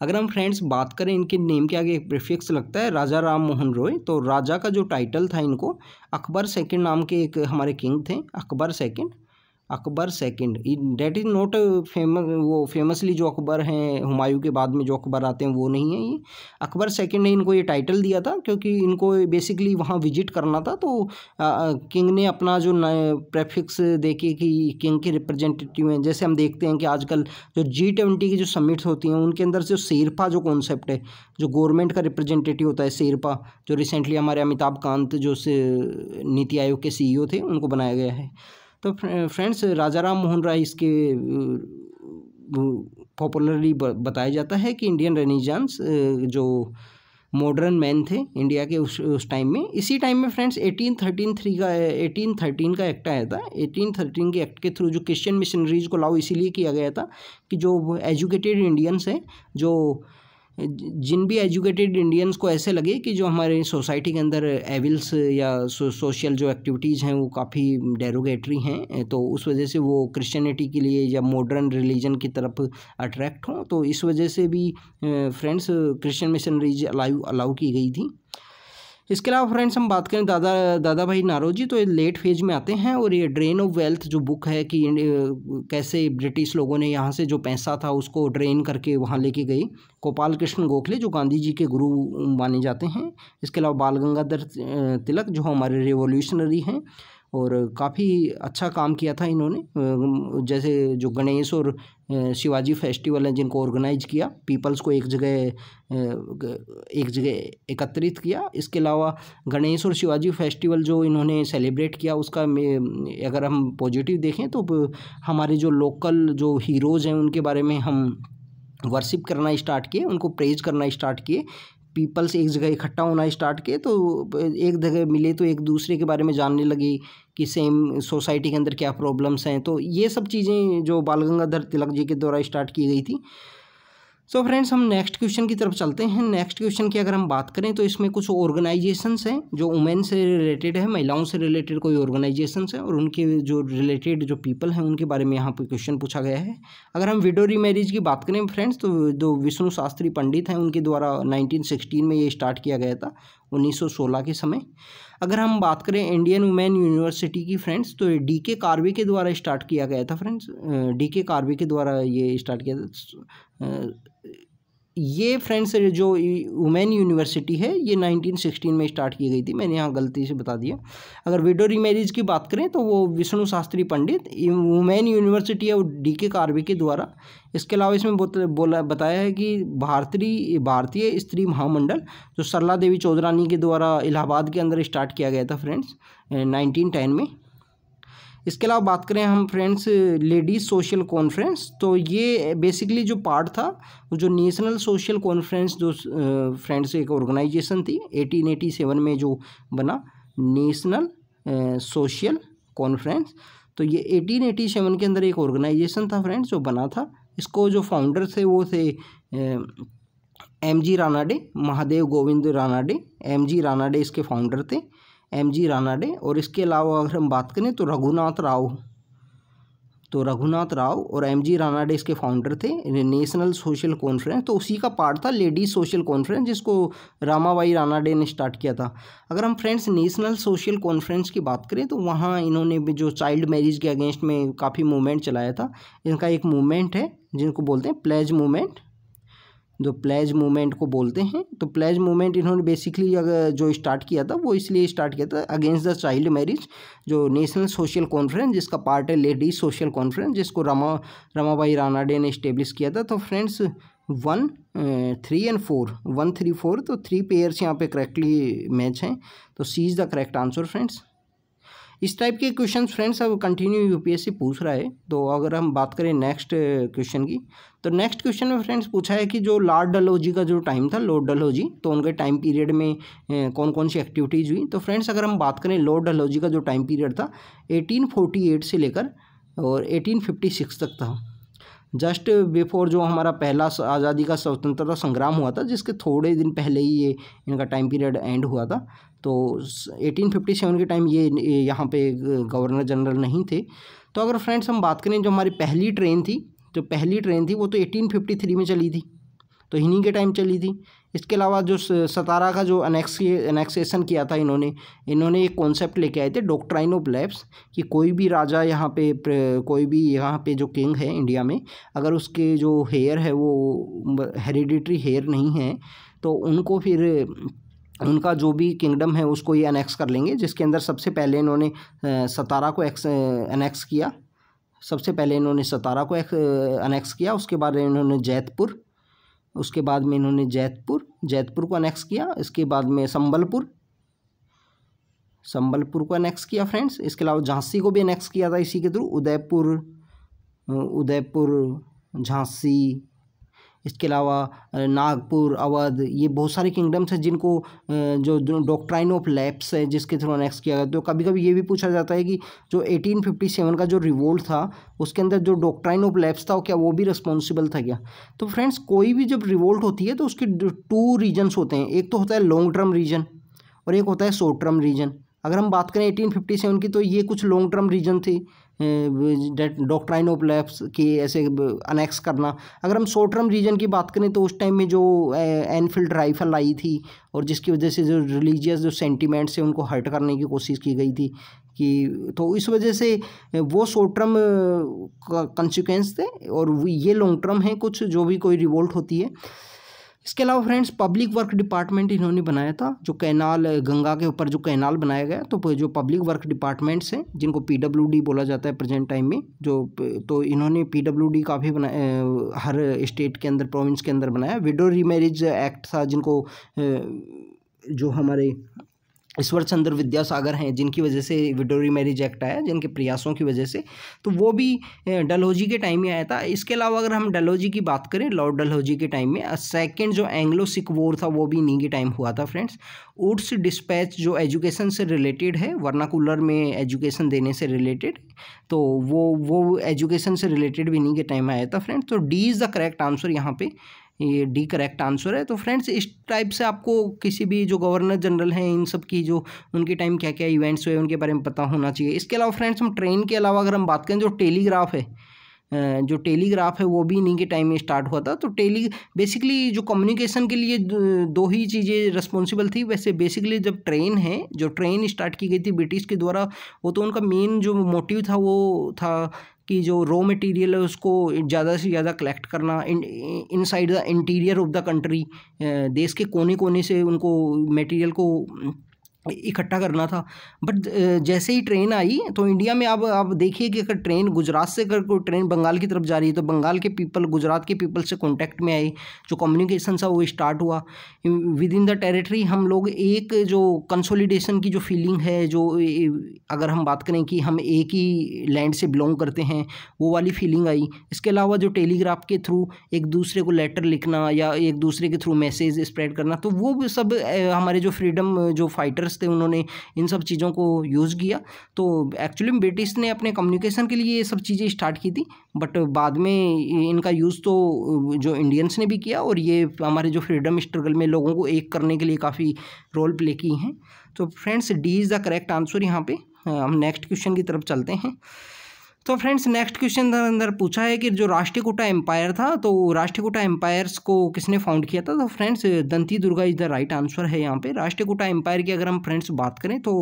अगर हम फ्रेंड्स बात करें इनके नेम के आगे एक प्रिफिक्स लगता है राजा राम मोहन रॉय तो राजा का जो टाइटल था इनको अकबर सेकंड नाम के एक हमारे किंग थे Akbar second Akbar second that is not famous वो फेमसली जो अकबर हैं हुमायूं के बाद में जो अकबर आते हैं वो नहीं है ये अकबर सेकंड ने इनको ये टाइटल दिया था क्योंकि इनको बेसिकली वहाँ विजिट करना था तो आ, किंग ने अपना जो प्रेफिक्स देखे कि किंग के रिप्रेजेंटेटिव हैं जैसे हम देखते हैं कि आजकल जो जी ट्वेंटी की जो समिट्स होती हैं उनके अंदर जो शेरपा जो कॉन्सेप्ट है जो गवर्नमेंट का रिप्रेजेंटेटिव होता है शेरपा जो रिसेंटली हमारे अमिताभ कांत जो नीति आयोग के सी थे उनको बनाया गया है तो फ्रेंड्स राजा राम मोहन राय इसके पॉपुलरली बताया जाता है कि इंडियन रेनिजांस जो मॉडर्न मैन थे इंडिया के उस उस टाइम में इसी टाइम में फ्रेंड्स एटीन थर्टीन थ्री का एटीन थर्टीन का एक्ट आया था एटीन थर्टीन के एक्ट के थ्रू जो क्रिश्चियन मिशनरीज को लाओ इसीलिए किया गया था कि जो एजुकेटेड इंडियंस हैं जो जिन भी एजुकेटेड इंडियंस को ऐसे लगे कि जो हमारे सोसाइटी के अंदर एविल्स या सो, सोशल जो एक्टिविटीज़ हैं वो काफ़ी डेरोगेटरी हैं तो उस वजह से वो क्रिश्चियनिटी के लिए या मॉडर्न रिलीजन की तरफ अट्रैक्ट हों तो इस वजह से भी friends Christian missionaries allow allow की गई थी इसके अलावा फ्रेंड्स हम बात करें दादा दादा भाई नारोजी तो ये लेट फेज में आते हैं और ये ड्रेन ऑफ वेल्थ जो बुक है कि कैसे ब्रिटिश लोगों ने यहाँ से जो पैसा था उसको ड्रेन करके वहाँ लेके गई गोपाल कृष्ण गोखले जो गांधी जी के गुरु माने जाते हैं इसके अलावा बाल गंगाधर तिलक जो हमारे रिवोल्यूशनरी हैं और काफ़ी अच्छा काम किया था इन्होंने जैसे जो गणेश और शिवाजी फेस्टिवल है जिनको ऑर्गेनाइज किया पीपल्स को एक जगह एक जगह एकत्रित किया इसके अलावा गणेश और शिवाजी फेस्टिवल जो इन्होंने सेलिब्रेट किया उसका अगर हम पॉजिटिव देखें तो हमारे जो लोकल जो हीरोज़ हैं उनके बारे में हम वर्शिप करना स्टार्ट किए उनको प्रेज करना स्टार्ट किए पीपल्स एक जगह इकट्ठा होना स्टार्ट किए तो एक जगह मिले तो एक दूसरे के बारे में जानने लगे कि सेम सोसाइटी के अंदर क्या प्रॉब्लम्स हैं तो ये सब चीज़ें जो बाल गंगाधर तिलक जी के द्वारा स्टार्ट की गई थी सो so फ्रेंड्स हम नेक्स्ट क्वेश्चन की तरफ चलते हैं नेक्स्ट क्वेश्चन की अगर हम बात करें तो इसमें कुछ ऑर्गेनाइजेशंस हैं जो वुमेन से रिलेटेड है महिलाओं से रिलेटेड कोई ऑर्गेनाइजेशंस हैं और उनके जो रिलेटेड जो पीपल हैं उनके बारे में यहाँ पर क्वेश्चन पूछा गया है अगर हम विडो रीमैरिज की बात करें फ्रेंड्स तो जो विष्णु शास्त्री पंडित हैं उनके द्वारा नाइनटीन में ये स्टार्ट किया गया था 1916 के समय अगर हम बात करें इंडियन वुमेन यूनिवर्सिटी की फ्रेंड्स तो डी के कार्वे के द्वारा स्टार्ट किया गया था फ्रेंड्स डी के कार्वे के द्वारा ये स्टार्ट किया था ये फ्रेंड्स जो वुमेन यूनिवर्सिटी है ये 1916 में स्टार्ट की गई थी मैंने यहाँ गलती से बता दिया अगर विडो रिमेरिज की बात करें तो वो विष्णु शास्त्री पंडित वुमेन यूनिवर्सिटी है वो डी के कार्वी के द्वारा इसके अलावा इसमें बोला बताया है कि भारतीय भारतीय स्त्री महामंडल जो सरला देवी चौधरानी के द्वारा इलाहाबाद के अंदर स्टार्ट किया गया था फ्रेंड्स नाइनटीन में इसके अलावा बात करें हम फ्रेंड्स लेडीज़ सोशल कॉन्फ्रेंस तो ये बेसिकली जो पार्ट था जो नेशनल सोशल कॉन्फ्रेंस जो फ्रेंड्स एक ऑर्गेनाइजेशन थी एटीन एटी सेवन में जो बना नेशनल सोशल कॉन्फ्रेंस तो ये एटीन एटी सेवन के अंदर एक ऑर्गेनाइजेशन था फ्रेंड्स जो बना था इसको जो फाउंडर थे वो थे M G Ranade Mahadev Govind Ranade M G Ranade इसके फाउंडर थे एम जी रानाडे और इसके अलावा अगर हम बात करें तो रघुनाथ राव तो रघुनाथ राव और एम जी रानाडे इसके फाउंडर थे नेशनल सोशल कॉन्फ्रेंस तो उसी का पार्ट था लेडीज सोशल कॉन्फ्रेंस जिसको रामाबाई रानाडे ने स्टार्ट किया था अगर हम फ्रेंड्स नेशनल सोशल कॉन्फ्रेंस की बात करें तो वहाँ इन्होंने भी जो चाइल्ड मैरिज के अगेंस्ट में काफ़ी मूवमेंट चलाया था इनका एक मूवमेंट है जिनको बोलते हैं प्लेज मूवमेंट जो प्लेज मूवमेंट को बोलते हैं तो प्लेज मूवमेंट इन्होंने बेसिकली अगर जो स्टार्ट किया था वो इसलिए स्टार्ट किया था अगेंस्ट द चाइल्ड मैरिज जो नेशनल सोशल कॉन्फ्रेंस जिसका पार्ट है लेडीज सोशल कॉन्फ्रेंस जिसको रमा रमाबाई रानाडे ने इस्टेब्लिश किया था तो friends one three and four one three four तो थ्री पेयर्स यहाँ पे करेक्टली मैच हैं तो C is the correct answer friends इस टाइप के क्वेश्चन फ्रेंड्स अब कंटिन्यू यूपीएससी पूछ रहा है तो अगर हम बात करें नेक्स्ट क्वेश्चन की तो नेक्स्ट क्वेश्चन में फ्रेंड्स पूछा है कि जो लॉर्ड डलहौजी का जो टाइम था लॉर्ड डलहौजी तो उनके टाइम पीरियड में कौन कौन सी एक्टिविटीज़ हुई तो फ्रेंड्स अगर हम बात करें लॉर्ड डलहौजी का जो टाइम पीरियड था एटीन से लेकर और एटीन तक था जस्ट बिफोर जो हमारा पहला आज़ादी का स्वतंत्रता संग्राम हुआ था जिसके थोड़े दिन पहले ही ये इनका टाइम पीरियड एंड हुआ था तो 1857 के टाइम ये यहाँ पे गवर्नर जनरल नहीं थे तो अगर फ्रेंड्स हम बात करें जो हमारी पहली ट्रेन थी जो पहली ट्रेन थी वो तो 1853 में चली थी तो इन्हीं के टाइम चली थी इसके अलावा जो सतारा का जो अनेक्सी अनेक्सेशन किया था इन्होंने इन्होंने एक कॉन्सेप्ट लेके आए थे डॉक्ट्राइन ऑफ लैब्स कि कोई भी राजा यहाँ पे कोई भी यहाँ पे जो किंग है इंडिया में अगर उसके जो हेयर है वो हेरिडिटरी हेयर नहीं है तो उनको फिर उनका जो भी किंगडम है उसको ये अनेक्स कर लेंगे जिसके अंदर सबसे पहले इन्होंने सतारा को एक्स अनेक्स किया सबसे पहले इन्होंने सतारा को एक अनेक्स किया उसके बाद इन्होंने जैतपुर उसके बाद में इन्होंने जैतपुर जैतपुर को अनेक्स किया इसके बाद में संबलपुर संबलपुर को अनेक्स किया फ्रेंड्स इसके अलावा झांसी को भी अनेक्स किया था इसी के थ्रू उदयपुर उदयपुर झांसी इसके अलावा नागपुर अवध ये बहुत सारे किंगडम्स हैं जिनको जो डॉक्ट्राइन ऑफ लैप्स है जिसके थ्रू अनेक्स किया गया तो कभी कभी ये भी पूछा जाता है कि जो 1857 का जो रिवोल्ट था उसके अंदर जो डॉक्ट्राइन ऑफ लैप्स था क्या वो भी रिस्पॉन्सिबल था क्या तो फ्रेंड्स कोई भी जब रिवोल्ट होती है तो उसके टू रीजन्स होते हैं एक तो होता है लॉन्ग टर्म रीजन और एक होता है शॉर्ट टर्म रीजन अगर हम बात करें एटीन की तो ये कुछ लॉन्ग टर्म रीजन थी डॉक्ट्राइन ऑफ लैप्स की ऐसे अनेक्स करना अगर हम शॉर्ट टर्म रीजन की बात करें तो उस टाइम में जो एनफील्ड राइफल आई थी और जिसकी वजह से जो रिलीजियस जो सेंटीमेंट्स से है उनको हर्ट करने की कोशिश की गई थी कि तो इस वजह से वो शॉर्ट टर्म कंसिक्वेंस थे और ये लॉन्ग टर्म है कुछ जो भी कोई रिवोल्ट होती है इसके अलावा फ्रेंड्स पब्लिक वर्क डिपार्टमेंट इन्होंने बनाया था जो कैनाल गंगा के ऊपर जो कैनाल बनाया गया तो जो पब्लिक वर्क डिपार्टमेंट्स हैं जिनको पी बोला जाता है प्रेजेंट टाइम में जो तो इन्होंने पी काफ़ी बनाया हर स्टेट के अंदर प्रोविंस के अंदर बनाया विडो रीमेरिज एक्ट था जिनको जो हमारे ईश्वर चंद्र विद्यासागर हैं जिनकी वजह से विडोरी मैरिज एक्ट आया जिनके प्रयासों की वजह से तो वो भी डलहौजी के टाइम में आया था इसके अलावा अगर हम डलहौजी की बात करें लॉर्ड डलहौजी के टाइम में सेकंड जो एंग्लो सिख वॉर था वो भी इन्हीं के टाइम हुआ था फ्रेंड्स उड्स डिस्पैच जो एजुकेशन से रिलेटेड है वर्नाकुलर में एजुकेशन देने से रिलेटेड तो वो वो एजुकेशन से रिलेटेड भी इन्हीं के टाइम में आया था फ्रेंड्स तो D is the correct answer यहाँ पे ये डी करेक्ट आंसर है तो फ्रेंड्स इस टाइप से आपको किसी भी जो गवर्नर जनरल हैं इन सब की जो उनके टाइम क्या क्या इवेंट्स हुए उनके बारे में पता होना चाहिए इसके अलावा फ्रेंड्स हम ट्रेन के अलावा अगर हम बात करें जो टेलीग्राफ है जो टेलीग्राफ है वो भी इन्हीं के टाइम में स्टार्ट हुआ था तो टेली बेसिकली जो कम्युनिकेशन के लिए दो ही चीज़ें रिस्पॉन्सिबल थी वैसे बेसिकली जब ट्रेन है जो ट्रेन स्टार्ट की गई थी ब्रिटिश के द्वारा वो तो उनका मेन जो मोटिव था वो था कि जो रॉ मटेरियल है उसको ज़्यादा से ज़्यादा कलेक्ट करना inside the interior of the country देश के कोने कोने से उनको मटेरियल को इकट्ठा करना था बट जैसे ही ट्रेन आई तो इंडिया में अब आप देखिए कि अगर ट्रेन गुजरात से अगर कोई ट्रेन बंगाल की तरफ जा रही है तो बंगाल के पीपल गुजरात के पीपल से कॉन्टैक्ट में आई जो कम्युनिकेशन था वो स्टार्ट हुआ विद इन द टेरिटरी हम लोग एक जो कंसोलिडेशन की जो फीलिंग है जो अगर हम बात करें कि हम एक ही लैंड से बिलोंग करते हैं वो वाली फीलिंग आई इसके अलावा जो टेलीग्राफ के थ्रू एक दूसरे को लेटर लिखना या एक दूसरे के थ्रू मैसेज स्प्रेड करना तो वो सब हमारे जो फ्रीडम जो फाइटर्स थे उन्होंने इन सब चीज़ों को यूज़ किया तो एक्चुअली ब्रिटिश ने अपने कम्युनिकेशन के लिए ये सब चीज़ें स्टार्ट की थी बट बाद में इनका यूज़ तो जो इंडियंस ने भी किया और ये हमारे जो फ्रीडम स्ट्रगल में लोगों को एक करने के लिए काफ़ी रोल प्ले की हैं तो friends D is the correct answer यहाँ पे हम नेक्स्ट क्वेश्चन की तरफ चलते हैं तो फ्रेंड्स नेक्स्ट क्वेश्चन अंदर पूछा है कि जो राष्ट्रकूटा एम्पायर था तो राष्ट्रकूटा एम्पायर्स को किसने फाउंड किया था तो friends Dantidurga is the right answer है यहाँ पे राष्ट्रकूटा एम्पायर की अगर हम फ्रेंड्स बात करें तो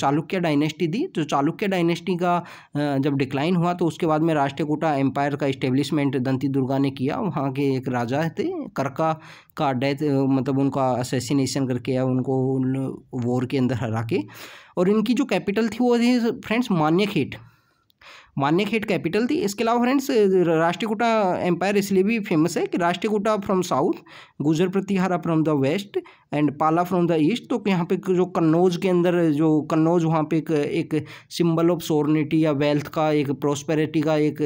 चालुक्य डायनेस्टी थी जो चालुक्य डायनेस्टी का जब डिक्लाइन हुआ तो उसके बाद में राष्ट्रकूटा एम्पायर का इस्टेब्लिशमेंट दंती दुर्गा ने किया वहाँ के एक राजा थे करका का डेथ मतलब उनका असेसिनेशन करके या उनको वॉर के अंदर हरा के और इनकी जो कैपिटल थी वो थी फ्रेंड्स मान्यखेट मान्य खेट कैपिटल थी इसके अलावा फ्रेंड्स राष्ट्रकूटा एम्पायर इसलिए भी फेमस है कि Rashtrakuta from south Gurjara Pratihara from the west and Pala from the east तो यहाँ पे जो कन्नौज के अंदर जो कन्नौज वहाँ पे एक, एक सिंबल ऑफ सोरनिटी या वेल्थ का एक प्रोस्पेरिटी का एक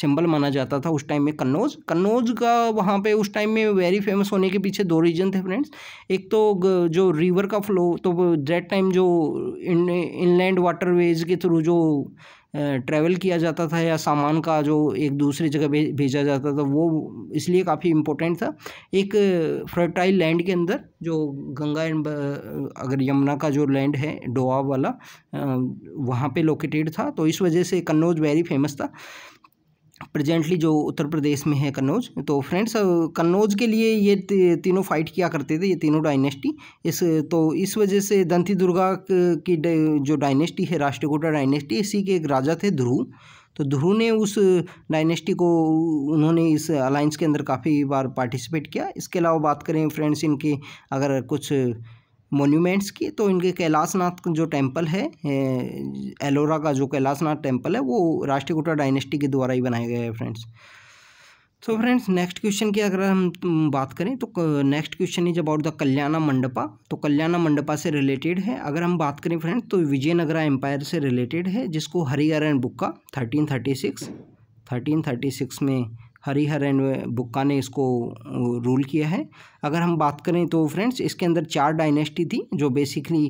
सिंबल माना जाता था उस टाइम में कन्नौज कन्नौज का वहाँ पे उस टाइम में वेरी फेमस होने के पीछे दो रीजन थे फ्रेंड्स एक तो जो रिवर का फ्लो तो दैट टाइम जो इन इनलैंड वाटरवेज के थ्रू जो ट्रैवल किया जाता था या सामान का जो एक दूसरी जगह भेजा जाता था वो इसलिए काफ़ी इम्पोर्टेंट था एक फर्टाइल लैंड के अंदर जो गंगा एंड अगर यमुना का जो लैंड है डोआ वाला वहाँ पे लोकेटेड था तो इस वजह से कन्नौज वेरी फेमस था प्रेजेंटली जो उत्तर प्रदेश में है कन्नौज तो फ्रेंड्स कन्नौज के लिए ये तीनों फाइट किया करते थे ये तीनों डायनेस्टी इस तो इस वजह से दंती दुर्गा की जो डायनेस्टी है राष्ट्रकोटा डायनेस्टी इसी के एक राजा थे ध्रुव तो ध्रुव ने उस डायनेस्टी को उन्होंने इस अलायंस के अंदर काफ़ी बार पार्टिसिपेट किया इसके अलावा बात करें फ्रेंड्स इनके अगर कुछ मोन्यूमेंट्स की तो इनके कैलाशनाथ जो टेम्पल है एलोरा का जो कैलाशनाथ टेम्पल है वो राष्ट्रीयकुटा डायनेस्टी के द्वारा ही बनाया गया है फ्रेंड्स तो फ्रेंड्स नेक्स्ट क्वेश्चन की अगर हम बात करें तो next question is about the Kalyana Mandapa तो कल्याणा मंडपा से रिलेटेड है अगर हम बात करें फ्रेंड्स तो विजयनगरा एम्पायर से रिलेटेड है जिसको Hariharan Bukka thirteen thirty six thirteen thirty six में हरिहर बुक्का ने इसको रूल किया है अगर हम बात करें तो फ्रेंड्स इसके अंदर चार डायनेस्टी थी जो बेसिकली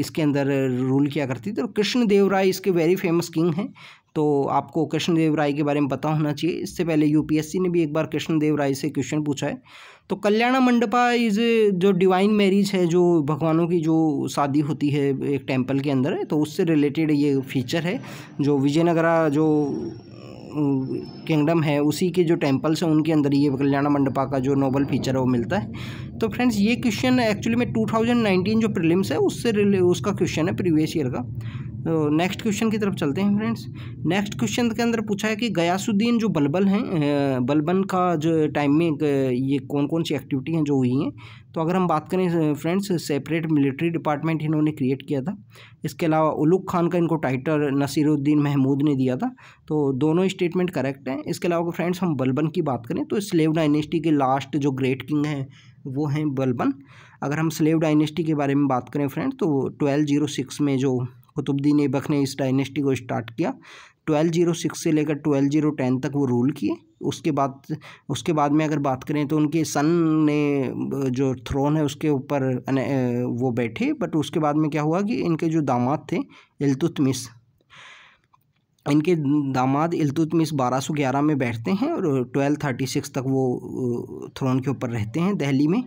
इसके अंदर रूल किया करती थी तो कृष्णदेव राय इसके वेरी फेमस किंग हैं तो आपको कृष्णदेव राय के बारे में पता होना चाहिए इससे पहले यूपीएससी ने भी एक बार कृष्णदेव राय से क्वेश्चन पूछा है तो कल्याणा मंडपा इज जो डिवाइन मैरिज है जो भगवानों की जो शादी होती है एक टेम्पल के अंदर तो उससे रिलेटेड ये फीचर है जो विजयनगरा जो किंगडम है उसी के जो टेम्पल्स हैं उनके अंदर ये कल्याणा मंडपा का जो नोबल फीचर है वो मिलता है तो फ्रेंड्स ये क्वेश्चन एक्चुअली में 2019 जो प्रिलिम्स है उससे रिले उसका क्वेश्चन है प्रीवियस ईयर का तो नेक्स्ट क्वेश्चन की तरफ चलते हैं फ्रेंड्स नेक्स्ट क्वेश्चन के अंदर पूछा है कि गयासुद्दीन जो बलबल हैं बलबन का जो टाइम में ये कौन कौन सी एक्टिविटी हैं जो हुई हैं तो अगर हम बात करें फ्रेंड्स सेपरेट मिलिट्री डिपार्टमेंट इन्होंने क्रिएट किया था इसके अलावा उलूक खान का इनको टाइटल नसीरुद्दीन महमूद ने दिया था तो दोनों स्टेटमेंट करेक्ट हैं इसके अलावा फ्रेंड्स हम बलबन की बात करें तो स्लेव डायनेस्टी के लास्ट जो ग्रेट किंग हैं वो हैं बलबन अगर हम स्लेव डाइनेस्टी के बारे में बात करें फ्रेंड तो ट्वेल्व जीरो सिक्स में जो कुतुब्दीन ऐबक ने इस डाइनेस्टी को स्टार्ट किया ट्वेल्व जीरो सिक्स से लेकर ट्वेल्व जीरो टेन तक वो रूल किए उसके बाद उसके बाद में अगर बात करें तो उनके सन ने जो थ्रोन है उसके ऊपर वो बैठे बट उसके बाद में क्या हुआ कि इनके जो दामाद थे इल्तुतमिस इनके दामाद इल्तुतमिस 1211 में बैठते हैं और 1236 तक वो थ्रोन के ऊपर रहते हैं दहली में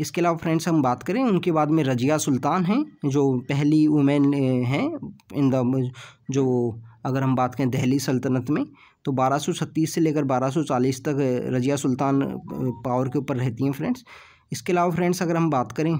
इसके अलावा फ्रेंड्स हम बात करें उनके बाद में रजिया सुल्तान हैं जो पहली वुमेन हैं इन द जो अगर हम बात करें दहली सल्तनत में तो छत्तीस से लेकर 1240 तक रजिया सुल्तान पावर के ऊपर रहती हैं फ्रेंड्स इसके अलावा फ्रेंड्स अगर हम बात करें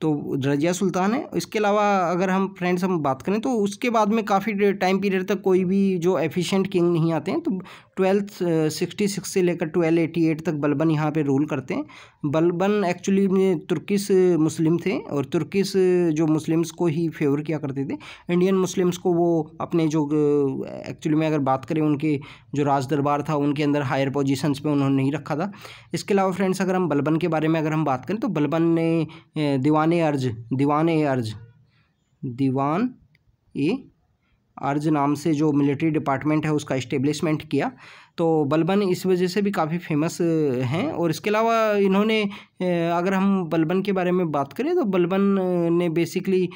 तो रजिया सुल्तान है इसके अलावा अगर हम फ्रेंड्स हम बात करें तो उसके बाद में काफ़ी टाइम पीरियड तक कोई भी जो एफिशिएंट किंग नहीं आते हैं तो ट्वेल्थ सिक्सटी सिक्स से लेकर ट्वेल्व एटी एट तक बलबन यहाँ पे रूल करते हैं बलबन एक्चुअली में तुर्किस मुस्लिम थे और तुर्किस जो मुस्लिम्स को ही फेवर किया करते थे इंडियन मुस्लिम्स को वो अपने जो एक्चुअली में अगर बात करें उनके जो राज दरबार था उनके अंदर हायर पोजिशंस पर उन्होंने नहीं रखा था इसके अलावा फ्रेंड्स अगर हम बलबन के बारे में अगर हम बात करें तो बलबन ने दीवान दीवान अर्ज दीवान अर्ज दीवान ए अर्ज नाम से जो मिलिट्री डिपार्टमेंट है उसका इस्टेब्लिशमेंट किया तो बलबन इस वजह से भी काफ़ी फेमस हैं और इसके अलावा इन्होंने अगर हम बलबन के बारे में बात करें तो बलबन ने बेसिकली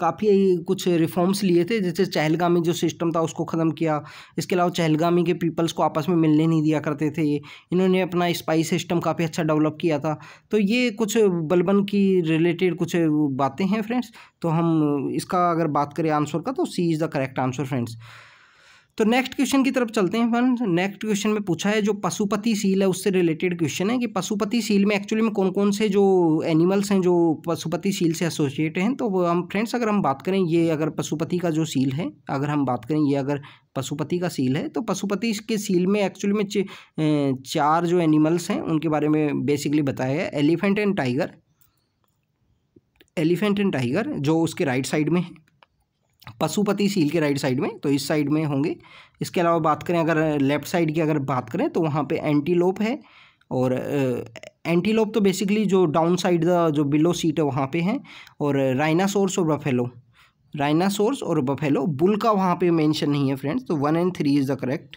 काफ़ी कुछ रिफॉर्म्स लिए थे जैसे चहलगामी जो सिस्टम था उसको ख़त्म किया इसके अलावा चहलगामी के पीपल्स को आपस में मिलने नहीं दिया करते थे इन्होंने अपना स्पाई सिस्टम काफ़ी अच्छा डेवलप किया था तो ये कुछ बलबन की रिलेटेड कुछ बातें हैं फ्रेंड्स तो हम इसका अगर बात करें आंसर का तो C is the correct answer friends तो नेक्स्ट क्वेश्चन की तरफ चलते हैं फ्रेंड्स नेक्स्ट क्वेश्चन में पूछा है जो पशुपति सील है उससे रिलेटेड क्वेश्चन है कि पशुपति सील में एक्चुअली में कौन कौन से जो एनिमल्स हैं जो पशुपति सील से एसोसिएट हैं तो हम फ्रेंड्स अगर हम बात करें ये अगर पशुपति का जो सील है अगर हम बात करें ये अगर पशुपति का सील है तो पशुपति के सील में एक्चुअली में अं, चार जो एनिमल्स हैं उनके बारे में बेसिकली बताया गया elephant and tiger elephant and tiger जो उसके राइट साइड में है पशुपति सील के राइट साइड में तो इस साइड में होंगे इसके अलावा बात करें अगर लेफ्ट साइड की अगर बात करें तो वहाँ पे एंटीलोप है और एंटीलोप तो बेसिकली जो डाउन साइड द जो बिलो सीट है वहाँ पे हैं और राइनासोर्स और बफेलो राइनासोर्स और बफेलो बुल का वहाँ पे मेंशन नहीं है फ्रेंड्स तो one and three is the correct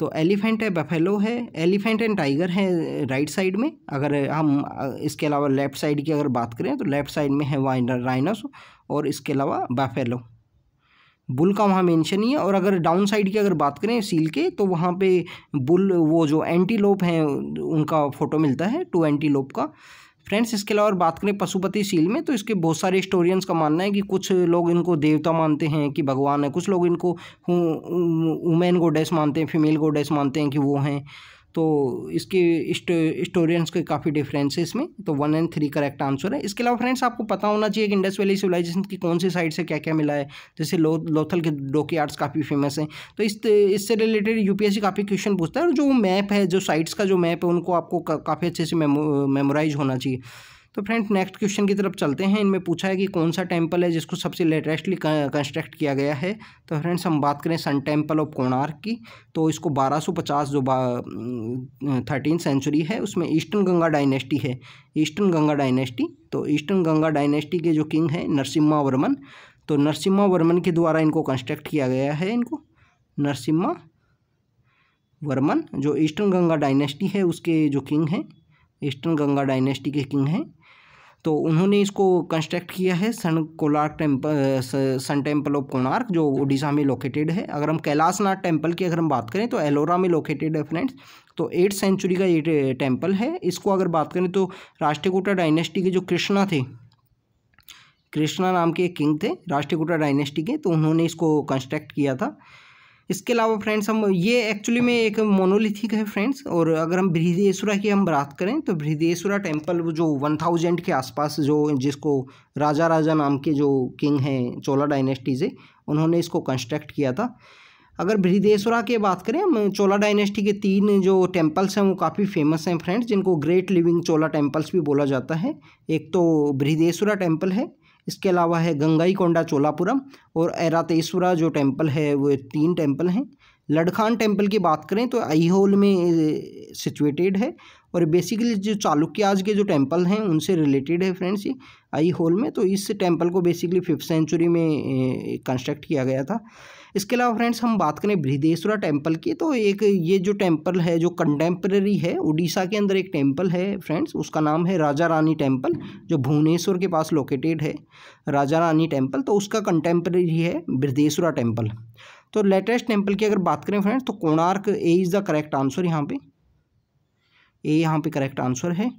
तो एलिफेंट है बफेलो है एलिफेंट एंड टाइगर है राइट साइड में अगर हम इसके अलावा लेफ्ट साइड की अगर बात करें तो लेफ्ट साइड में है वाइन राइनासो और इसके अलावा बाफेलो बुल का वहाँ मेंशन ही है और अगर डाउन साइड की अगर बात करें सील के तो वहाँ पे बुल वो जो एंटीलोप हैं उनका फ़ोटो मिलता है टू एंटीलोप का फ्रेंड्स इसके अलावा बात करें पशुपति सील में तो इसके बहुत सारे हिस्टोरियंस का मानना है कि कुछ लोग इनको देवता मानते हैं कि भगवान है कुछ लोग इनको वुमेन गोडेस मानते हैं फीमेल गोडेस मानते हैं कि वो हैं तो इसके स्टोरियंस के काफ़ी डिफरेंस है इसमें तो one and three correct answer है इसके अलावा फ्रेंड्स आपको पता होना चाहिए कि इंडस वैली सिविलाइजेशन की कौन सी साइड से क्या क्या मिला है जैसे लो लोथल के डोके आर्ट्स काफ़ी फेमस हैं तो इस इससे रिलेटेड यूपीएससी काफ़ी क्वेश्चन पूछता है और जो मैप है जो साइट्स का जो मैप है उनको आपको काफ़ी अच्छे से मेमोराइज होना चाहिए तो फ्रेंड्स नेक्स्ट क्वेश्चन की तरफ चलते हैं इनमें पूछा है कि कौन सा टेम्पल है जिसको सबसे लेटेस्टली कंस्ट्रक्ट किया गया है तो फ्रेंड्स हम बात करें सन टेम्पल ऑफ कोणार्क की तो इसको 1250 जो थर्टीन सेंचुरी है उसमें ईस्टर्न गंगा डायनेस्टी है ईस्टर्न गंगा डायनेस्टी तो ईस्टर्न गंगा डायनेस्टी के जो किंग हैं नरसिम्हा वर्मन तो नरसिम्हा वर्मन के द्वारा इनको कंस्ट्रक्ट किया गया है इनको नरसिम्हा वर्मन जो ईस्टर्न गंगा डायनेस्टी है उसके जो किंग हैं ईस्टर्न गंगा डायनेस्टी के किंग हैं तो उन्होंने इसको कंस्ट्रक्ट किया है sun Konark temple sun temple of Konark जो उड़ीसा में लोकेटेड है अगर हम कैलाशनाथ टेम्पल की अगर हम बात करें तो एलोरा में लोकेटेड है फ्रेंड्स तो एट सेंचुरी का ये टेम्पल है इसको अगर बात करें तो राष्ट्रकूटा डायनेस्टी के जो कृष्णा थे कृष्णा नाम के किंग थे राष्ट्रकूटा डायनेस्टी के तो उन्होंने इसको कंस्ट्रक्ट किया था इसके अलावा फ्रेंड्स हम ये एक्चुअली में एक मोनोलिथिक है फ्रेंड्स और अगर हम बृहदेश्वरा की हम बात करें तो बृहदेश्वरा टेम्पल जो वन थाउजेंड के आसपास जो जिसको राजा राजा नाम के जो किंग हैं चोला डायनेस्टी से उन्होंने इसको कंस्ट्रक्ट किया था अगर बृहदेश्वरा की बात करें हम चोला डायनेस्टी के तीन जो टेम्पल्स हैं वो काफ़ी फेमस हैं फ्रेंड्स जिनको ग्रेट लिविंग चोला टेम्पल्स भी बोला जाता है एक तो बृहदेश्वरा टेम्पल है इसके अलावा है गंगाई कोंडा चोलापुरम और एरातेश्वरा जो टेम्पल है वो तीन टेम्पल हैं लड़खान टेम्पल की बात करें तो आईहोल में सिचुएटेड है और बेसिकली जो चालुक्याज के जो टेम्पल हैं उनसे रिलेटेड है फ्रेंड्स ये आई होल में तो इस टेम्पल को बेसिकली फिफ्थ सेंचुरी में कंस्ट्रक्ट किया गया था इसके अलावा फ्रेंड्स हम बात करें बृहदेश्वरा टेम्पल की तो एक ये जो टेम्पल है जो कंटेम्प्रेरी है उड़ीसा के अंदर एक टेम्पल है फ्रेंड्स उसका नाम है राजा रानी टेम्पल जो भुवनेश्वर के पास लोकेटेड है राजा रानी टेम्पल तो उसका कंटेम्प्रेरी है बृहदेश्वरा टेम्पल तो लेटेस्ट टेम्पल की अगर बात करें फ्रेंड्स तो Konark A is the correct answer यहाँ पर ए यहाँ पर करेक्ट आंसर है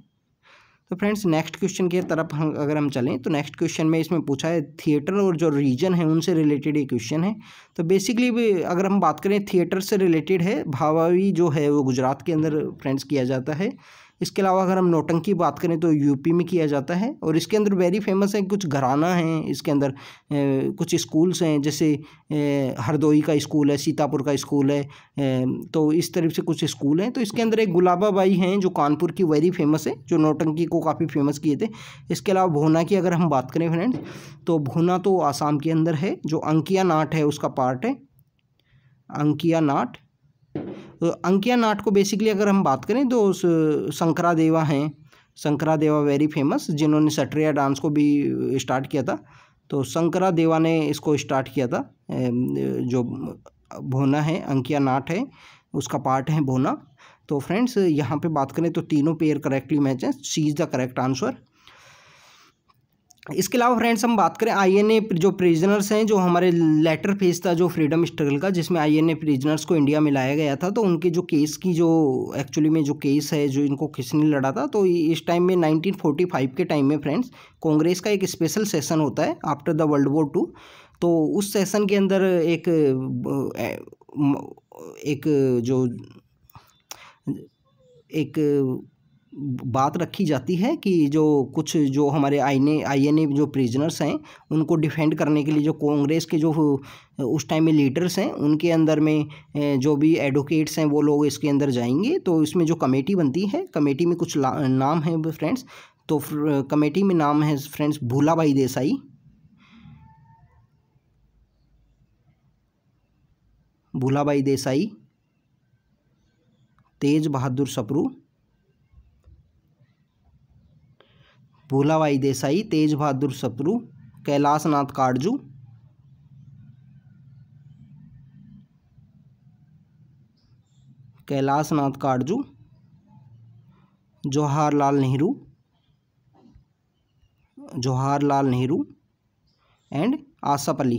तो फ्रेंड्स नेक्स्ट क्वेश्चन की तरफ हम अगर हम चलें तो नेक्स्ट क्वेश्चन में इसमें पूछा है थिएटर और जो रीजन है उनसे रिलेटेड ये क्वेश्चन है तो बेसिकली भी अगर हम बात करें थिएटर से रिलेटेड है भावावी जो है वो गुजरात के अंदर फ्रेंड्स किया जाता है इसके अलावा अगर हम नोटंग की बात करें तो यूपी में किया जाता है और इसके अंदर वेरी फेमस है कुछ घराना हैं इसके अंदर कुछ स्कूल्स हैं जैसे हरदोई का स्कूल है सीतापुर का स्कूल है तो इस तरफ से कुछ स्कूल हैं तो इसके अंदर एक गुलाबा बाई हैं जो कानपुर की वेरी फेमस है जो नोटंकी को काफ़ी फेमस किए थे इसके अलावा भूना की अगर हम बात करें फ्रेंड तो भूना तो आसाम के अंदर है जो अंकिया नाट है उसका पार्ट है अंकिया नाट तो अंकिया नाट को बेसिकली अगर हम बात करें तो शंकरा देवा हैं शंकरा देवा वेरी फेमस जिन्होंने सट्रिया डांस को भी स्टार्ट किया था तो शंकरा देवा ने इसको स्टार्ट किया था जो भोना है अंकिया नाट है उसका पार्ट है भोना तो फ्रेंड्स यहाँ पे बात करें तो तीनों पेयर करेक्टली मैच हैं C is the correct answer इसके अलावा फ्रेंड्स हम बात करें आईएनए जो प्रिजनर्स हैं जो हमारे लेटर फेज था जो फ्रीडम स्ट्रगल का जिसमें आईएनए प्रिजनर्स को इंडिया में लाया गया था तो उनके जो केस की जो एक्चुअली में जो केस है जो इनको किसने लड़ा था तो इस टाइम में 1945 के टाइम में फ्रेंड्स कांग्रेस का एक स्पेशल सेशन होता है after the world war two तो उस सेशन के अंदर एक एक जो एक बात रखी जाती है कि जो कुछ जो हमारे आईने आईएनए जो प्रिजनर्स हैं उनको डिफेंड करने के लिए जो कांग्रेस के जो उस टाइम में लीडर्स हैं उनके अंदर में जो भी एडवोकेट्स हैं वो लोग इसके अंदर जाएंगे तो इसमें जो कमेटी बनती है कमेटी में कुछ नाम है फ्रेंड्स तो कमेटी में नाम है फ्रेंड्स भूला भाई देसाई भूलाबाई देसाई तेज बहादुर सपरू भूलाबाई देसाई तेज बहादुर शत्रु कैलाशनाथ काड़जू काटजू काड़जू काटजू जवाहरलाल नेहरू जवाहरलाल नेहरू एंड आसफ अली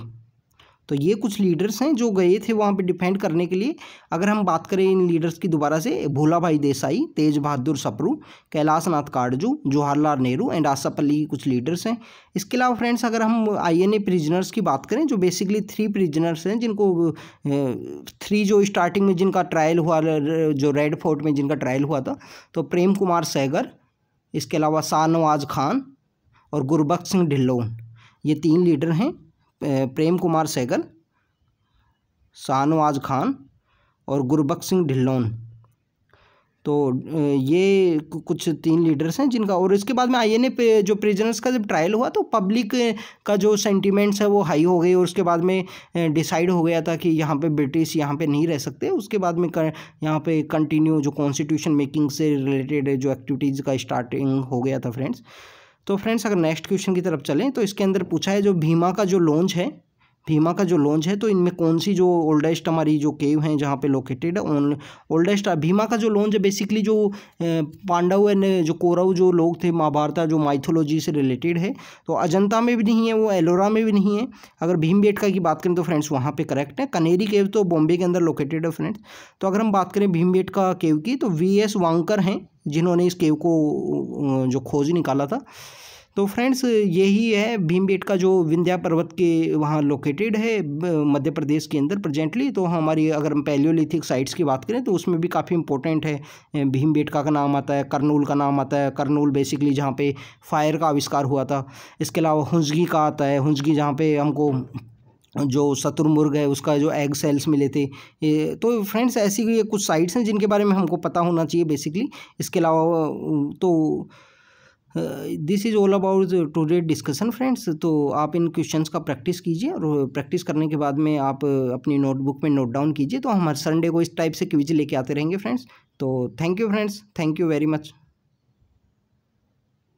तो ये कुछ लीडर्स हैं जो गए थे वहाँ पे डिफेंड करने के लिए अगर हम बात करें इन लीडर्स की दोबारा से भोला भाई देसाई तेज बहादुर सपरू कैलाश नाथ काटजू जवाहरलाल नेहरू एंड आसापल्ली के कुछ लीडर्स हैं इसके अलावा फ्रेंड्स अगर हम आईएनए प्रिजनर्स की बात करें जो बेसिकली थ्री प्रिजनर्स हैं जिनको थ्री जो स्टार्टिंग में जिनका ट्रायल हुआ जो रेड फोर्ट में जिनका ट्रायल हुआ था तो प्रेम कुमार सैगर इसके अलावा शाहनवाज़ खान और गुरबख्श सिंह ढिल्लोन ये तीन लीडर हैं प्रेम कुमार सहगल शाहनवाज खान और गुरबख सिंह ढिल्लोन तो ये कुछ तीन लीडर्स हैं जिनका और इसके बाद में आईएनए पे जो प्रिजनर्स का जब ट्रायल हुआ तो पब्लिक का जो सेंटीमेंट्स है वो हाई हो गई और उसके बाद में डिसाइड हो गया था कि यहाँ पे ब्रिटिश यहाँ पे नहीं रह सकते उसके बाद में कर, यहाँ पे कंटिन्यू जो कॉन्स्टिट्यूशन मेकिंग से रिलेटेड जो एक्टिविटीज़ का स्टार्टिंग हो गया था फ्रेंड्स तो फ्रेंड्स अगर नेक्स्ट क्वेश्चन की तरफ चलें तो इसके अंदर पूछा है जो भीमा का जो लॉन्च है भीमा का जो लॉन्च है तो इनमें कौन सी जो ओल्डेस्ट हमारी जो केव हैं जहाँ पे लोकेटेड है ओन ओल्डेस्ट भीमा का जो लॉन्च है बेसिकली जो पांडव एंड जो कौरव जो लोग थे महाभारता जो माइथोलॉजी से रिलेटेड है तो अजंता में भी नहीं है वो एलोरा में भी नहीं है अगर भीम बेटका की बात करें तो फ्रेंड्स वहाँ पर करेक्ट है कनेरी केव तो बॉम्बे के अंदर लोकेटेड है फ्रेंड्स तो अगर हम बात करें भीम बेटका केव की तो वी एस वांकर हैं जिन्होंने इस केव को जो खोज निकाला था तो फ्रेंड्स यही है भीमबेट का जो विंध्या पर्वत के वहाँ लोकेटेड है मध्य प्रदेश के अंदर प्रजेंटली तो हमारी अगर हम पैलियोलिथिक साइट्स की बात करें तो उसमें भी काफ़ी इंपॉर्टेंट है भीमबेटका का नाम आता है करनूल का नाम आता है करनूल बेसिकली जहाँ पे फायर का आविष्कार हुआ था इसके अलावा हुंजगी का आता है हुंजगी जहाँ पर हमको जो शत्रुमुर्ग है उसका जो एग सेल्स मिले थे ये तो फ्रेंड्स ऐसी कुछ साइट्स हैं जिनके बारे में हमको पता होना चाहिए बेसिकली इसके अलावा तो this is all about today discussion friends तो आप इन क्वेश्चंस का प्रैक्टिस कीजिए और प्रैक्टिस करने के बाद में आप अपनी नोटबुक में नोट डाउन कीजिए तो हम हर संडे को इस टाइप से क्विज लेके आते रहेंगे फ्रेंड्स तो thank you friends thank you very much